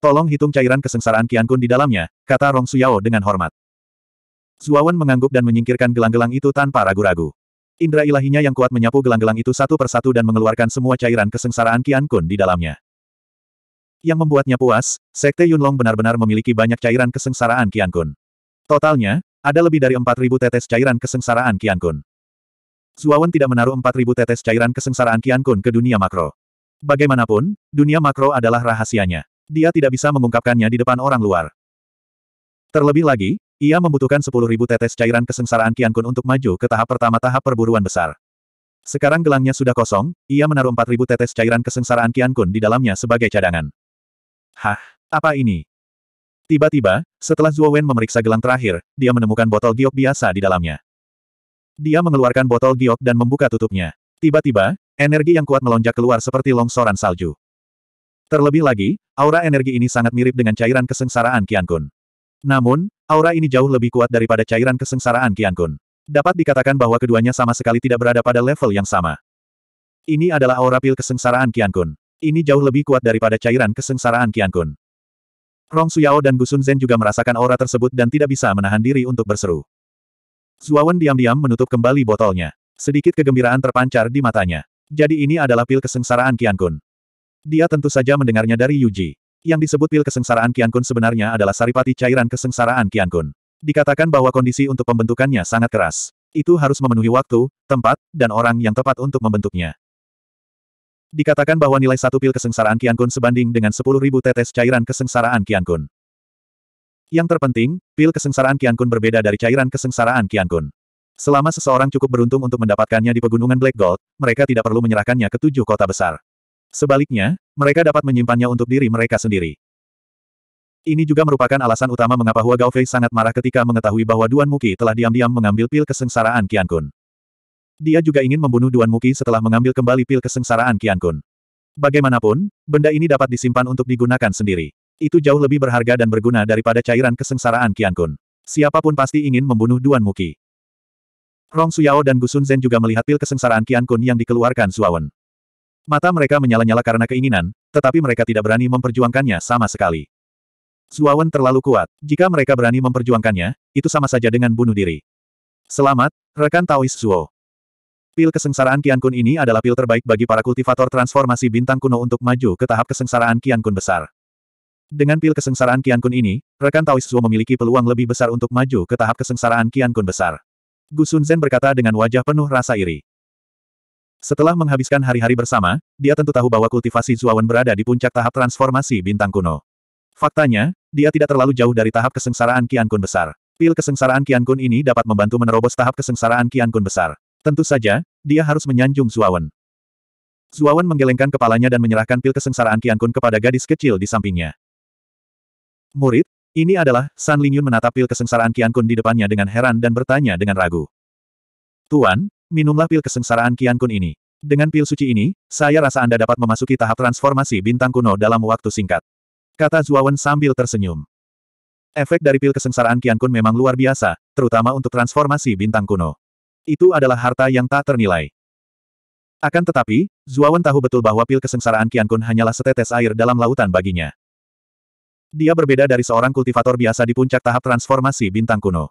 Tolong hitung cairan kesengsaraan Qian Kun di dalamnya, kata Rong Suyao dengan hormat. Zuawan mengangguk dan menyingkirkan gelang-gelang itu tanpa ragu-ragu. Indra ilahinya yang kuat menyapu gelang-gelang itu satu persatu dan mengeluarkan semua cairan kesengsaraan Qian Kun di dalamnya. Yang membuatnya puas, Sekte Yunlong benar-benar memiliki banyak cairan kesengsaraan Qian Kun. Totalnya, ada lebih dari 4.000 tetes cairan kesengsaraan Kian Kun. Zuawan tidak menaruh 4.000 tetes cairan kesengsaraan Kian Kun ke dunia makro. Bagaimanapun, dunia makro adalah rahasianya. Dia tidak bisa mengungkapkannya di depan orang luar. Terlebih lagi, ia membutuhkan 10.000 tetes cairan kesengsaraan Kian Kun untuk maju ke tahap pertama tahap perburuan besar. Sekarang gelangnya sudah kosong, ia menaruh 4.000 tetes cairan kesengsaraan Kian Kun di dalamnya sebagai cadangan. Hah, apa ini? Tiba-tiba, setelah Zhuo Wen memeriksa gelang terakhir, dia menemukan botol giok biasa di dalamnya. Dia mengeluarkan botol giok dan membuka tutupnya. Tiba-tiba, energi yang kuat melonjak keluar seperti longsoran salju. Terlebih lagi, aura energi ini sangat mirip dengan cairan kesengsaraan Qian Kun. Namun, aura ini jauh lebih kuat daripada cairan kesengsaraan Qian Kun. Dapat dikatakan bahwa keduanya sama sekali tidak berada pada level yang sama. Ini adalah aura pil kesengsaraan Qian Kun. Ini jauh lebih kuat daripada cairan kesengsaraan Qian Kun. Rong Suyao dan Gusun Zhen juga merasakan aura tersebut dan tidak bisa menahan diri untuk berseru. Zuawan diam-diam menutup kembali botolnya. Sedikit kegembiraan terpancar di matanya. Jadi ini adalah pil kesengsaraan Qian Kun. Dia tentu saja mendengarnya dari Yuji. Yang disebut pil kesengsaraan Qian Kun sebenarnya adalah saripati cairan kesengsaraan Qian Kun. Dikatakan bahwa kondisi untuk pembentukannya sangat keras. Itu harus memenuhi waktu, tempat, dan orang yang tepat untuk membentuknya. Dikatakan bahwa nilai satu pil kesengsaraan Kian Kun sebanding dengan 10.000 tetes cairan kesengsaraan Kian Kun. Yang terpenting, pil kesengsaraan Kian Kun berbeda dari cairan kesengsaraan Kian Kun. Selama seseorang cukup beruntung untuk mendapatkannya di pegunungan Black Gold, mereka tidak perlu menyerahkannya ke tujuh kota besar. Sebaliknya, mereka dapat menyimpannya untuk diri mereka sendiri. Ini juga merupakan alasan utama mengapa Hua Gaofei sangat marah ketika mengetahui bahwa Duan Muki telah diam-diam mengambil pil kesengsaraan Kian Kun. Dia juga ingin membunuh Duan Muki setelah mengambil kembali pil kesengsaraan Qian Kun. Bagaimanapun, benda ini dapat disimpan untuk digunakan sendiri. Itu jauh lebih berharga dan berguna daripada cairan kesengsaraan Qian Kun. Siapapun pasti ingin membunuh Duan Muki. Rong Suyao dan Gusun Zen juga melihat pil kesengsaraan Qian Kun yang dikeluarkan Suawan. Mata mereka menyala-nyala karena keinginan, tetapi mereka tidak berani memperjuangkannya sama sekali. Suawan terlalu kuat. Jika mereka berani memperjuangkannya, itu sama saja dengan bunuh diri. Selamat, rekan Taois Suo. Pil kesengsaraan Kian Kun ini adalah pil terbaik bagi para kultivator transformasi bintang kuno untuk maju ke tahap kesengsaraan Kian Kun besar. Dengan pil kesengsaraan Kian Kun ini, rekan Taois Zuo memiliki peluang lebih besar untuk maju ke tahap kesengsaraan Kian Kun besar. Gu Zen berkata dengan wajah penuh rasa iri. Setelah menghabiskan hari-hari bersama, dia tentu tahu bahwa kultivasi Zuawan berada di puncak tahap transformasi bintang kuno. Faktanya, dia tidak terlalu jauh dari tahap kesengsaraan Kian Kun besar. Pil kesengsaraan Kian Kun ini dapat membantu menerobos tahap kesengsaraan Kian Kun besar. Tentu saja, dia harus menyanjung Zuawan. Zuawan menggelengkan kepalanya dan menyerahkan pil kesengsaraan Kiankun kepada gadis kecil di sampingnya. Murid, ini adalah, San Lingyun menatap pil kesengsaraan Kiankun di depannya dengan heran dan bertanya dengan ragu. Tuan, minumlah pil kesengsaraan Kiankun ini. Dengan pil suci ini, saya rasa Anda dapat memasuki tahap transformasi bintang kuno dalam waktu singkat. Kata Zuawan sambil tersenyum. Efek dari pil kesengsaraan Kiankun memang luar biasa, terutama untuk transformasi bintang kuno. Itu adalah harta yang tak ternilai. Akan tetapi, Zuawan tahu betul bahwa pil kesengsaraan Qian Kun hanyalah setetes air dalam lautan baginya. Dia berbeda dari seorang kultivator biasa di puncak tahap transformasi bintang kuno.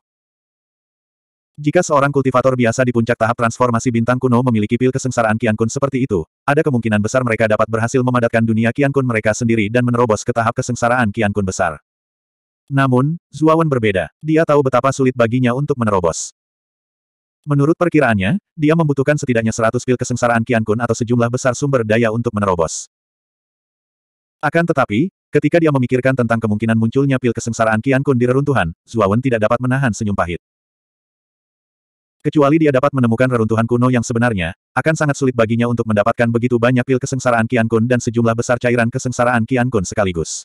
Jika seorang kultivator biasa di puncak tahap transformasi bintang kuno memiliki pil kesengsaraan Qian Kun seperti itu, ada kemungkinan besar mereka dapat berhasil memadatkan dunia Qian Kun mereka sendiri dan menerobos ke tahap kesengsaraan Qian Kun besar. Namun, Zuawan berbeda. Dia tahu betapa sulit baginya untuk menerobos. Menurut perkiraannya, dia membutuhkan setidaknya 100 pil kesengsaraan Kian Kun atau sejumlah besar sumber daya untuk menerobos. Akan tetapi, ketika dia memikirkan tentang kemungkinan munculnya pil kesengsaraan Kian Kun di reruntuhan, Zuawan tidak dapat menahan senyum pahit. Kecuali dia dapat menemukan reruntuhan kuno yang sebenarnya, akan sangat sulit baginya untuk mendapatkan begitu banyak pil kesengsaraan Kian Kun dan sejumlah besar cairan kesengsaraan Kian Kun sekaligus.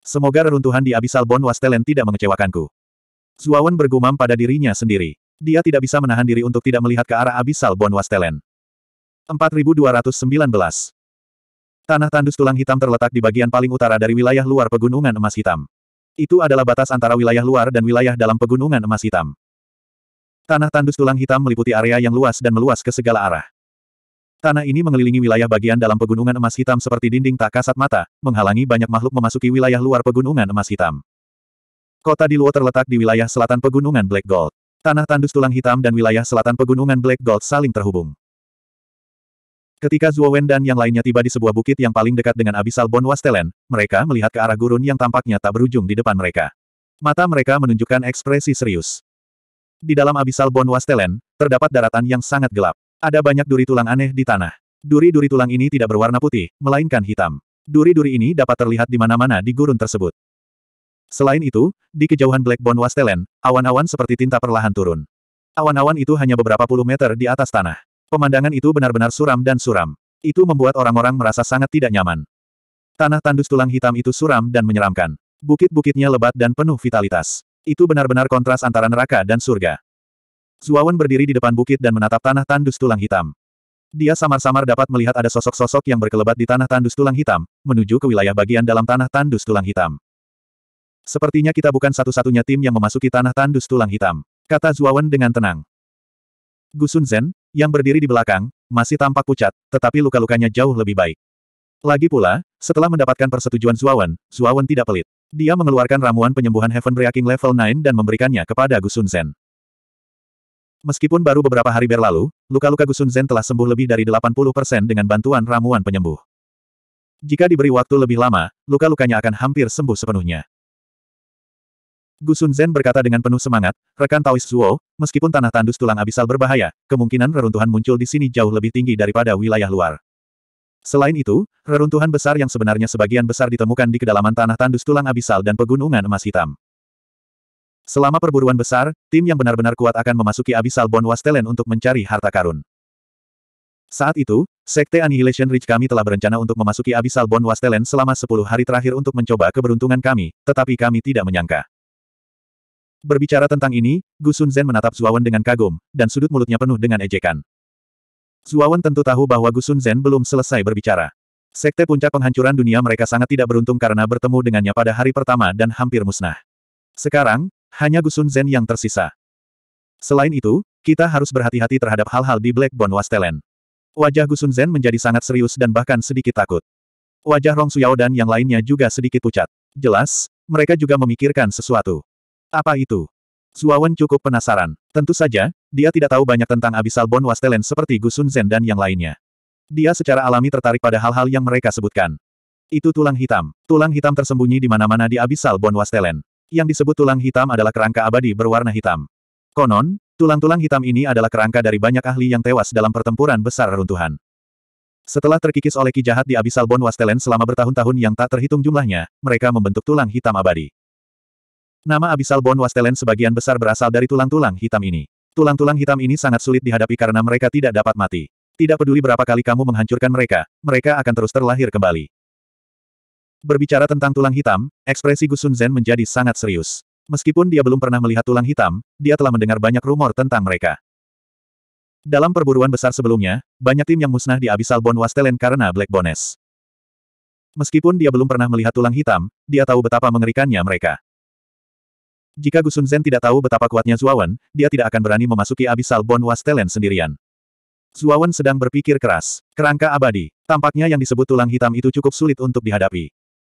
Semoga reruntuhan di Abyssal Bone Wastelen tidak mengecewakanku. Zuawan bergumam pada dirinya sendiri. Dia tidak bisa menahan diri untuk tidak melihat ke arah abisal Bon Wastelen. 4219 Tanah tandus tulang hitam terletak di bagian paling utara dari wilayah luar pegunungan emas hitam. Itu adalah batas antara wilayah luar dan wilayah dalam pegunungan emas hitam. Tanah tandus tulang hitam meliputi area yang luas dan meluas ke segala arah. Tanah ini mengelilingi wilayah bagian dalam pegunungan emas hitam seperti dinding tak kasat mata, menghalangi banyak makhluk memasuki wilayah luar pegunungan emas hitam. Kota di luar terletak di wilayah selatan pegunungan Black Gold. Tanah tandus tulang hitam dan wilayah selatan pegunungan Black Gold saling terhubung. Ketika Zhuo Wen dan yang lainnya tiba di sebuah bukit yang paling dekat dengan Abisal Bon Wastelen, mereka melihat ke arah gurun yang tampaknya tak berujung di depan mereka. Mata mereka menunjukkan ekspresi serius. Di dalam Abisal Bon Wastelen, terdapat daratan yang sangat gelap. Ada banyak duri tulang aneh di tanah. Duri-duri tulang ini tidak berwarna putih, melainkan hitam. Duri-duri ini dapat terlihat di mana-mana di gurun tersebut. Selain itu, di kejauhan Blackbone Wastelen, awan-awan seperti tinta perlahan turun. Awan-awan itu hanya beberapa puluh meter di atas tanah. Pemandangan itu benar-benar suram dan suram. Itu membuat orang-orang merasa sangat tidak nyaman. Tanah tandus tulang hitam itu suram dan menyeramkan. Bukit-bukitnya lebat dan penuh vitalitas. Itu benar-benar kontras antara neraka dan surga. Zuawan berdiri di depan bukit dan menatap tanah tandus tulang hitam. Dia samar-samar dapat melihat ada sosok-sosok yang berkelebat di tanah tandus tulang hitam, menuju ke wilayah bagian dalam tanah tandus tulang hitam. Sepertinya kita bukan satu-satunya tim yang memasuki tanah tandus tulang hitam, kata Zuawan dengan tenang. Gusun Zen, yang berdiri di belakang, masih tampak pucat, tetapi luka-lukanya jauh lebih baik. Lagi pula, setelah mendapatkan persetujuan Zuawan, Zuawan tidak pelit. Dia mengeluarkan ramuan penyembuhan Heaven Breaking level 9 dan memberikannya kepada Gusun Zen. Meskipun baru beberapa hari berlalu, luka-luka Gusun Zen telah sembuh lebih dari 80% dengan bantuan ramuan penyembuh. Jika diberi waktu lebih lama, luka-lukanya akan hampir sembuh sepenuhnya. Gu Zen berkata dengan penuh semangat, rekan Taois Zuo, meskipun tanah tandus tulang abisal berbahaya, kemungkinan reruntuhan muncul di sini jauh lebih tinggi daripada wilayah luar. Selain itu, reruntuhan besar yang sebenarnya sebagian besar ditemukan di kedalaman tanah tandus tulang abisal dan pegunungan emas hitam. Selama perburuan besar, tim yang benar-benar kuat akan memasuki abisal Bon Wastelen untuk mencari harta karun. Saat itu, Sekte Annihilation Ridge kami telah berencana untuk memasuki abisal Bon Wastelen selama 10 hari terakhir untuk mencoba keberuntungan kami, tetapi kami tidak menyangka. Berbicara tentang ini, Gu Zen menatap Zuawan dengan kagum, dan sudut mulutnya penuh dengan ejekan. Zuawan tentu tahu bahwa Gu Zen belum selesai berbicara. Sekte puncak penghancuran dunia mereka sangat tidak beruntung karena bertemu dengannya pada hari pertama dan hampir musnah. Sekarang, hanya Gu Zen yang tersisa. Selain itu, kita harus berhati-hati terhadap hal-hal di Blackbone Wasteland. Wajah Gu Zen menjadi sangat serius dan bahkan sedikit takut. Wajah Rong Suyao dan yang lainnya juga sedikit pucat. Jelas, mereka juga memikirkan sesuatu. Apa itu? Suawan cukup penasaran. Tentu saja, dia tidak tahu banyak tentang Abyssal Bond Wastelen seperti Gusun Zen dan yang lainnya. Dia secara alami tertarik pada hal-hal yang mereka sebutkan. Itu tulang hitam. Tulang hitam tersembunyi di mana-mana di Abyssal Bond Wastelen. Yang disebut tulang hitam adalah kerangka abadi berwarna hitam. Konon, tulang-tulang hitam ini adalah kerangka dari banyak ahli yang tewas dalam pertempuran besar runtuhan. Setelah terkikis oleh ki jahat di Abyssal Bond Wastelen selama bertahun-tahun yang tak terhitung jumlahnya, mereka membentuk tulang hitam abadi. Nama Abisal Bon Wastelen sebagian besar berasal dari tulang-tulang hitam ini. Tulang-tulang hitam ini sangat sulit dihadapi karena mereka tidak dapat mati. Tidak peduli berapa kali kamu menghancurkan mereka, mereka akan terus terlahir kembali. Berbicara tentang tulang hitam, ekspresi Gusun Zen menjadi sangat serius. Meskipun dia belum pernah melihat tulang hitam, dia telah mendengar banyak rumor tentang mereka. Dalam perburuan besar sebelumnya, banyak tim yang musnah di Abisal Bon Wastelen karena Black Bones. Meskipun dia belum pernah melihat tulang hitam, dia tahu betapa mengerikannya mereka. Jika Gusun Zen tidak tahu betapa kuatnya Zuawan, dia tidak akan berani memasuki abisal Bon Wastelen sendirian. Zuawan sedang berpikir keras. Kerangka abadi. Tampaknya yang disebut tulang hitam itu cukup sulit untuk dihadapi.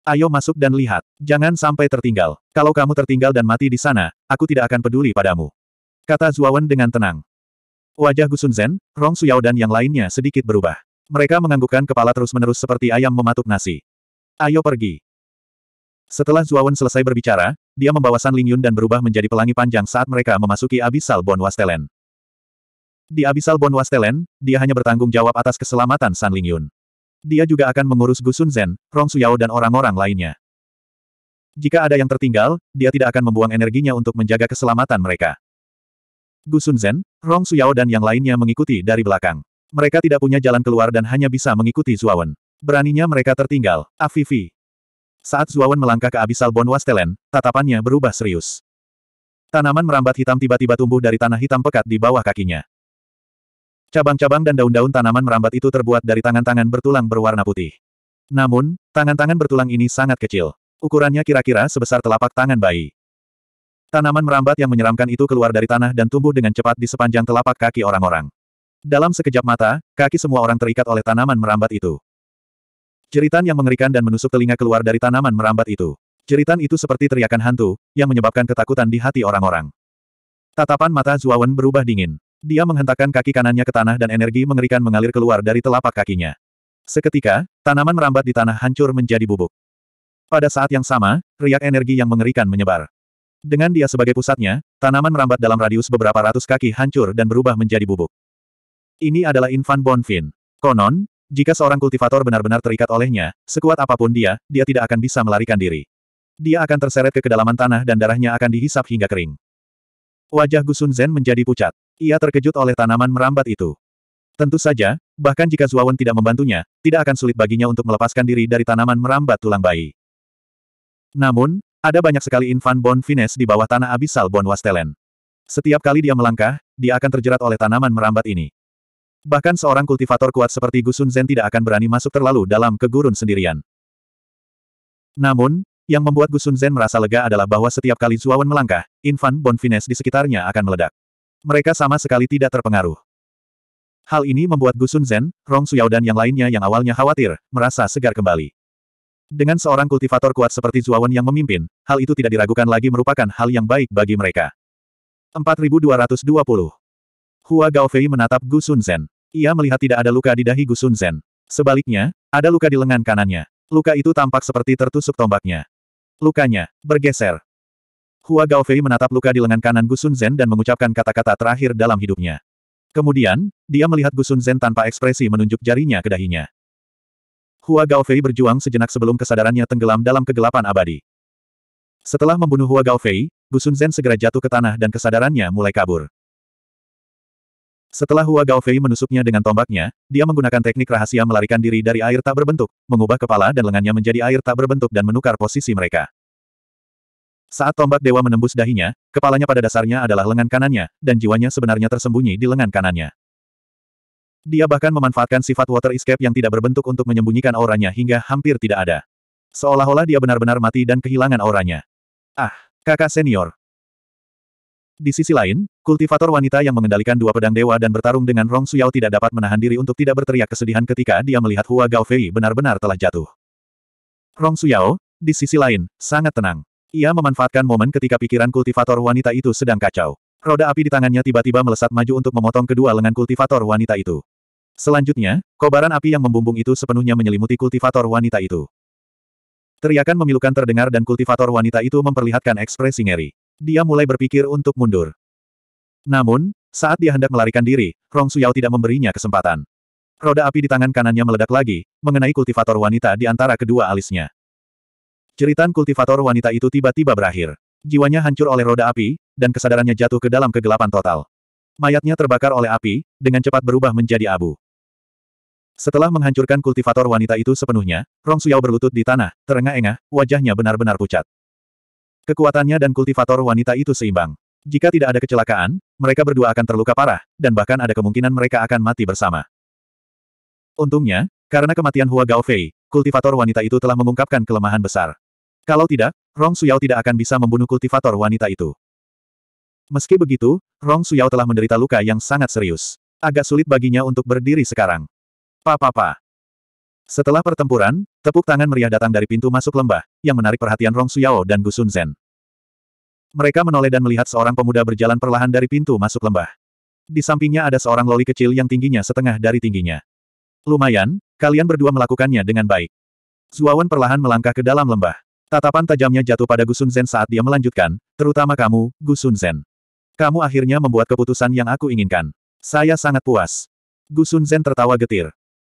Ayo masuk dan lihat. Jangan sampai tertinggal. Kalau kamu tertinggal dan mati di sana, aku tidak akan peduli padamu. Kata Zuawan dengan tenang. Wajah Gusun Zen, Rong Suyao dan yang lainnya sedikit berubah. Mereka menganggukkan kepala terus-menerus seperti ayam mematuk nasi. Ayo pergi. Setelah Zuawan selesai berbicara, dia membawa San Lingyun dan berubah menjadi pelangi panjang saat mereka memasuki Abyssal Bon Wastelen. Di Abyssal Bon Wastelen, dia hanya bertanggung jawab atas keselamatan San Lingyun. Dia juga akan mengurus Gusun Zen, Rong Suyao dan orang-orang lainnya. Jika ada yang tertinggal, dia tidak akan membuang energinya untuk menjaga keselamatan mereka. Gusun Zen, Rong Suyao dan yang lainnya mengikuti dari belakang. Mereka tidak punya jalan keluar dan hanya bisa mengikuti Zuawan. Beraninya mereka tertinggal. Afifi. Saat Zuawan melangkah ke abisal Bonwas Telen, tatapannya berubah serius. Tanaman merambat hitam tiba-tiba tumbuh dari tanah hitam pekat di bawah kakinya. Cabang-cabang dan daun-daun tanaman merambat itu terbuat dari tangan-tangan bertulang berwarna putih. Namun, tangan-tangan bertulang ini sangat kecil. Ukurannya kira-kira sebesar telapak tangan bayi. Tanaman merambat yang menyeramkan itu keluar dari tanah dan tumbuh dengan cepat di sepanjang telapak kaki orang-orang. Dalam sekejap mata, kaki semua orang terikat oleh tanaman merambat itu. Jeritan yang mengerikan dan menusuk telinga keluar dari tanaman merambat itu. Jeritan itu seperti teriakan hantu, yang menyebabkan ketakutan di hati orang-orang. Tatapan mata Zuawan berubah dingin. Dia menghentakkan kaki kanannya ke tanah dan energi mengerikan mengalir keluar dari telapak kakinya. Seketika, tanaman merambat di tanah hancur menjadi bubuk. Pada saat yang sama, riak energi yang mengerikan menyebar. Dengan dia sebagai pusatnya, tanaman merambat dalam radius beberapa ratus kaki hancur dan berubah menjadi bubuk. Ini adalah Infan Bonfin. Konon, jika seorang kultivator benar-benar terikat olehnya, sekuat apapun dia, dia tidak akan bisa melarikan diri. Dia akan terseret ke kedalaman tanah dan darahnya akan dihisap hingga kering. Wajah Gusun Zen menjadi pucat. Ia terkejut oleh tanaman merambat itu. Tentu saja, bahkan jika Zuawan tidak membantunya, tidak akan sulit baginya untuk melepaskan diri dari tanaman merambat tulang bayi. Namun, ada banyak sekali infan bon fines di bawah tanah abisal bon wastelen. Setiap kali dia melangkah, dia akan terjerat oleh tanaman merambat ini. Bahkan seorang kultivator kuat seperti Gusun Zen tidak akan berani masuk terlalu dalam ke gurun sendirian. Namun, yang membuat Gusun Zen merasa lega adalah bahwa setiap kali Zuawan melangkah, Infan Bonfines di sekitarnya akan meledak. Mereka sama sekali tidak terpengaruh. Hal ini membuat Gusun Zen, Rong Suyao dan yang lainnya yang awalnya khawatir, merasa segar kembali. Dengan seorang kultivator kuat seperti Zuawan yang memimpin, hal itu tidak diragukan lagi merupakan hal yang baik bagi mereka. 4220 Hua Gaofei menatap Gusun Zen. Ia melihat tidak ada luka di dahi Gusun Zen. Sebaliknya, ada luka di lengan kanannya. Luka itu tampak seperti tertusuk tombaknya. Lukanya, bergeser. Hua Gaofei menatap luka di lengan kanan Gusun Zen dan mengucapkan kata-kata terakhir dalam hidupnya. Kemudian, dia melihat Gusun Zen tanpa ekspresi menunjuk jarinya ke dahinya. Hua Gaofei berjuang sejenak sebelum kesadarannya tenggelam dalam kegelapan abadi. Setelah membunuh Hua Gaofei, Gusun Zen segera jatuh ke tanah dan kesadarannya mulai kabur. Setelah Hua Fei menusuknya dengan tombaknya, dia menggunakan teknik rahasia melarikan diri dari air tak berbentuk, mengubah kepala dan lengannya menjadi air tak berbentuk dan menukar posisi mereka. Saat tombak dewa menembus dahinya, kepalanya pada dasarnya adalah lengan kanannya, dan jiwanya sebenarnya tersembunyi di lengan kanannya. Dia bahkan memanfaatkan sifat water escape yang tidak berbentuk untuk menyembunyikan auranya hingga hampir tidak ada. Seolah-olah dia benar-benar mati dan kehilangan auranya. Ah, kakak senior, di sisi lain, kultivator wanita yang mengendalikan dua pedang dewa dan bertarung dengan Rong Suyao tidak dapat menahan diri untuk tidak berteriak kesedihan ketika dia melihat Hua Gaofei benar-benar telah jatuh. Rong Suyao, di sisi lain, sangat tenang. Ia memanfaatkan momen ketika pikiran kultivator wanita itu sedang kacau. Roda api di tangannya tiba-tiba melesat maju untuk memotong kedua lengan kultivator wanita itu. Selanjutnya, kobaran api yang membumbung itu sepenuhnya menyelimuti kultivator wanita itu. Teriakan memilukan terdengar dan kultivator wanita itu memperlihatkan ekspresi ngeri dia mulai berpikir untuk mundur. Namun, saat dia hendak melarikan diri, Rong Suyao tidak memberinya kesempatan. Roda api di tangan kanannya meledak lagi, mengenai kultivator wanita di antara kedua alisnya. Ceritan kultivator wanita itu tiba-tiba berakhir. Jiwanya hancur oleh roda api, dan kesadarannya jatuh ke dalam kegelapan total. Mayatnya terbakar oleh api, dengan cepat berubah menjadi abu. Setelah menghancurkan kultivator wanita itu sepenuhnya, Rong Suyao berlutut di tanah, terengah-engah, wajahnya benar-benar pucat. Kekuatannya dan kultivator wanita itu seimbang. Jika tidak ada kecelakaan, mereka berdua akan terluka parah, dan bahkan ada kemungkinan mereka akan mati bersama. Untungnya, karena kematian Hua Gaofei, kultivator wanita itu telah mengungkapkan kelemahan besar. Kalau tidak, Rong Suyao tidak akan bisa membunuh kultivator wanita itu. Meski begitu, Rong Suyao telah menderita luka yang sangat serius. Agak sulit baginya untuk berdiri sekarang. Papa. pa pa setelah pertempuran, tepuk tangan meriah datang dari pintu masuk lembah, yang menarik perhatian Rong Suyao dan Gusun Zen. Mereka menoleh dan melihat seorang pemuda berjalan perlahan dari pintu masuk lembah. Di sampingnya ada seorang loli kecil yang tingginya setengah dari tingginya. Lumayan, kalian berdua melakukannya dengan baik. Zuawan perlahan melangkah ke dalam lembah. Tatapan tajamnya jatuh pada Gusun Zen saat dia melanjutkan, terutama kamu, Gusun Zen. Kamu akhirnya membuat keputusan yang aku inginkan. Saya sangat puas. Gusun Zen tertawa getir.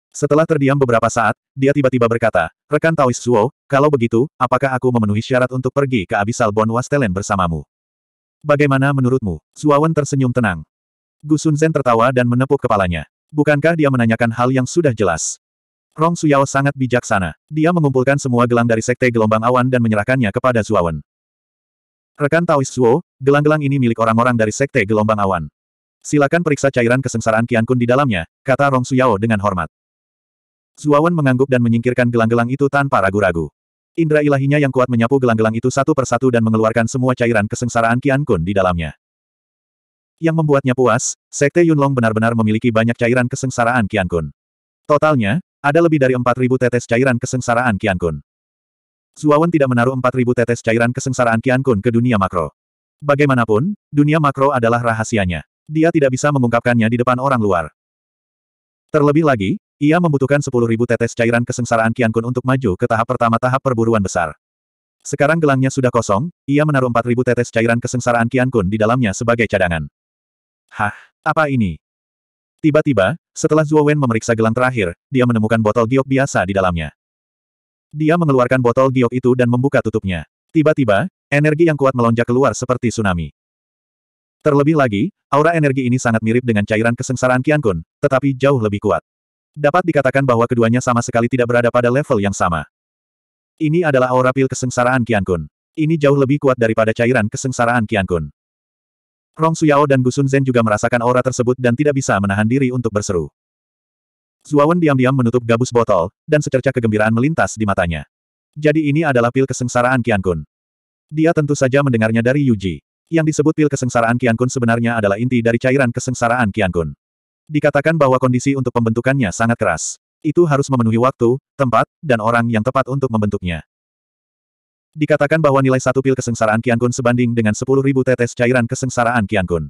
Setelah terdiam beberapa saat, dia tiba-tiba berkata, Rekan Taoist Zuo, kalau begitu, apakah aku memenuhi syarat untuk pergi ke Abisal Bon Wastelen bersamamu? Bagaimana menurutmu? Zuawan tersenyum tenang. Gusun Zen tertawa dan menepuk kepalanya. Bukankah dia menanyakan hal yang sudah jelas? Rong Suyao sangat bijaksana. Dia mengumpulkan semua gelang dari Sekte Gelombang Awan dan menyerahkannya kepada Zuawan. Rekan Taoist Zuo, gelang-gelang ini milik orang-orang dari Sekte Gelombang Awan. Silakan periksa cairan kesengsaraan Qiankun di dalamnya, kata Rong Suyao dengan hormat. Zuawan mengangguk dan menyingkirkan gelang-gelang itu tanpa ragu-ragu. Indra ilahinya yang kuat menyapu gelang-gelang itu satu persatu dan mengeluarkan semua cairan kesengsaraan Qian Kun di dalamnya. Yang membuatnya puas, Sekte Yunlong benar-benar memiliki banyak cairan kesengsaraan Qian Kun. Totalnya, ada lebih dari 4.000 tetes cairan kesengsaraan Qian Kun. Zuawan tidak menaruh 4.000 tetes cairan kesengsaraan Qian Kun ke dunia makro. Bagaimanapun, dunia makro adalah rahasianya. Dia tidak bisa mengungkapkannya di depan orang luar. Terlebih lagi, ia membutuhkan 10.000 tetes cairan kesengsaraan Kian Kun untuk maju ke tahap pertama tahap perburuan besar. Sekarang gelangnya sudah kosong, ia menaruh 4.000 tetes cairan kesengsaraan Kian Kun di dalamnya sebagai cadangan. Hah, apa ini? Tiba-tiba, setelah Zhuo Wen memeriksa gelang terakhir, dia menemukan botol giok biasa di dalamnya. Dia mengeluarkan botol giok itu dan membuka tutupnya. Tiba-tiba, energi yang kuat melonjak keluar seperti tsunami. Terlebih lagi, aura energi ini sangat mirip dengan cairan kesengsaraan Kian Kun, tetapi jauh lebih kuat. Dapat dikatakan bahwa keduanya sama sekali tidak berada pada level yang sama. Ini adalah aura pil kesengsaraan Qiankun. Kun. Ini jauh lebih kuat daripada cairan kesengsaraan Qiankun. Kun. Rong Suyao dan Gusun Zen juga merasakan aura tersebut dan tidak bisa menahan diri untuk berseru. Zuawan diam-diam menutup gabus botol, dan secerca kegembiraan melintas di matanya. Jadi ini adalah pil kesengsaraan Qiankun. Kun. Dia tentu saja mendengarnya dari Yuji. Yang disebut pil kesengsaraan Qiankun Kun sebenarnya adalah inti dari cairan kesengsaraan Qiankun. Kun. Dikatakan bahwa kondisi untuk pembentukannya sangat keras. Itu harus memenuhi waktu, tempat, dan orang yang tepat untuk membentuknya. Dikatakan bahwa nilai satu pil kesengsaraan Kun sebanding dengan 10.000 tetes cairan kesengsaraan Kun.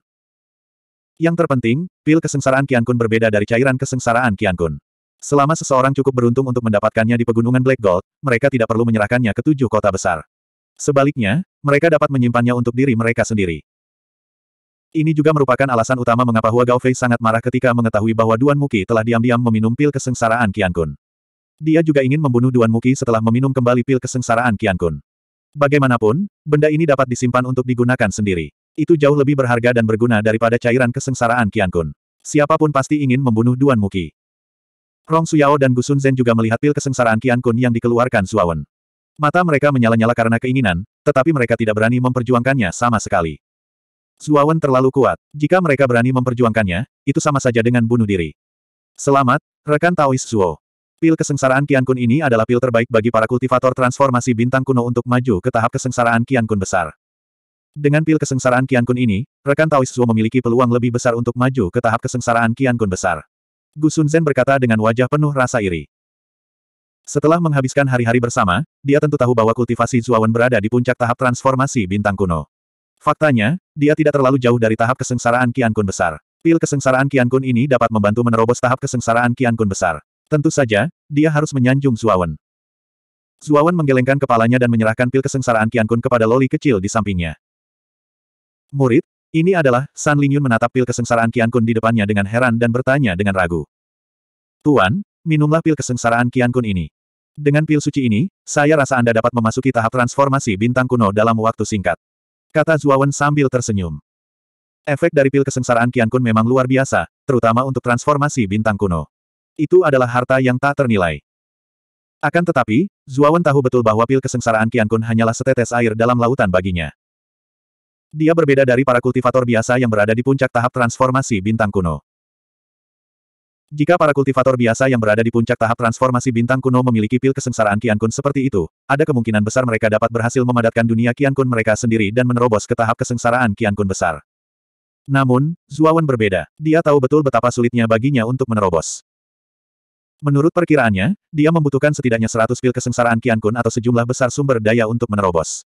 Yang terpenting, pil kesengsaraan Kun berbeda dari cairan kesengsaraan Kun. Selama seseorang cukup beruntung untuk mendapatkannya di pegunungan Black Gold, mereka tidak perlu menyerahkannya ke tujuh kota besar. Sebaliknya, mereka dapat menyimpannya untuk diri mereka sendiri. Ini juga merupakan alasan utama mengapa Hua Gaofei sangat marah ketika mengetahui bahwa Duan Muki telah diam-diam meminum pil kesengsaraan Qian Kun. Dia juga ingin membunuh Duan Muki setelah meminum kembali pil kesengsaraan Qian Kun. Bagaimanapun, benda ini dapat disimpan untuk digunakan sendiri. Itu jauh lebih berharga dan berguna daripada cairan kesengsaraan Qian Kun. Siapapun pasti ingin membunuh Duan Muki. Rong Suyao dan Gusun Zhen juga melihat pil kesengsaraan Qian Kun yang dikeluarkan Suawen. Mata mereka menyala-nyala karena keinginan, tetapi mereka tidak berani memperjuangkannya sama sekali. Suawan terlalu kuat. Jika mereka berani memperjuangkannya, itu sama saja dengan bunuh diri. Selamat, rekan Taois Suo. Pil kesengsaraan Kian Kun ini adalah pil terbaik bagi para kultivator transformasi bintang kuno untuk maju ke tahap kesengsaraan Kian Kun besar. Dengan pil kesengsaraan Kian Kun ini, rekan Taois Suo memiliki peluang lebih besar untuk maju ke tahap kesengsaraan Kian Kun besar. Gu Zen berkata dengan wajah penuh rasa iri. Setelah menghabiskan hari-hari bersama, dia tentu tahu bahwa kultivasi Zuawan berada di puncak tahap transformasi bintang kuno. Faktanya, dia tidak terlalu jauh dari tahap kesengsaraan kian Kun besar. Pil kesengsaraan kian Kun ini dapat membantu menerobos tahap kesengsaraan kian Kun besar. Tentu saja, dia harus menyanjung Zuawan. Zuawan menggelengkan kepalanya dan menyerahkan pil kesengsaraan kian Kun kepada loli kecil di sampingnya. Murid, ini adalah, San Lingyun menatap pil kesengsaraan kian Kun di depannya dengan heran dan bertanya dengan ragu. Tuan, minumlah pil kesengsaraan kian Kun ini. Dengan pil suci ini, saya rasa Anda dapat memasuki tahap transformasi bintang kuno dalam waktu singkat. Kata Zuawan sambil tersenyum. Efek dari pil kesengsaraan Qian Kun memang luar biasa, terutama untuk transformasi bintang kuno. Itu adalah harta yang tak ternilai. Akan tetapi, Zuawan tahu betul bahwa pil kesengsaraan Qian Kun hanyalah setetes air dalam lautan baginya. Dia berbeda dari para kultivator biasa yang berada di puncak tahap transformasi bintang kuno. Jika para kultivator biasa yang berada di puncak tahap transformasi bintang kuno memiliki pil kesengsaraan kian Kun seperti itu, ada kemungkinan besar mereka dapat berhasil memadatkan dunia kian Kun mereka sendiri dan menerobos ke tahap kesengsaraan kian Kun besar. Namun, Zuawan berbeda. Dia tahu betul betapa sulitnya baginya untuk menerobos. Menurut perkiraannya, dia membutuhkan setidaknya 100 pil kesengsaraan kian Kun atau sejumlah besar sumber daya untuk menerobos.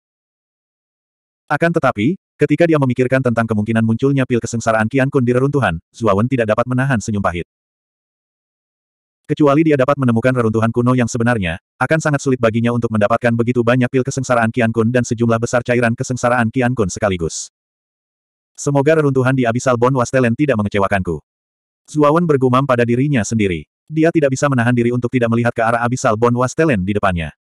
Akan tetapi, ketika dia memikirkan tentang kemungkinan munculnya pil kesengsaraan kian Kun di reruntuhan, Zuawan tidak dapat menahan senyum pahit. Kecuali dia dapat menemukan reruntuhan kuno yang sebenarnya, akan sangat sulit baginya untuk mendapatkan begitu banyak pil kesengsaraan Kian Kun dan sejumlah besar cairan kesengsaraan Kian Kun sekaligus. Semoga reruntuhan di Abisal Bon Wastelen tidak mengecewakanku. Zuawan bergumam pada dirinya sendiri. Dia tidak bisa menahan diri untuk tidak melihat ke arah Abisal Bon Wastelen di depannya.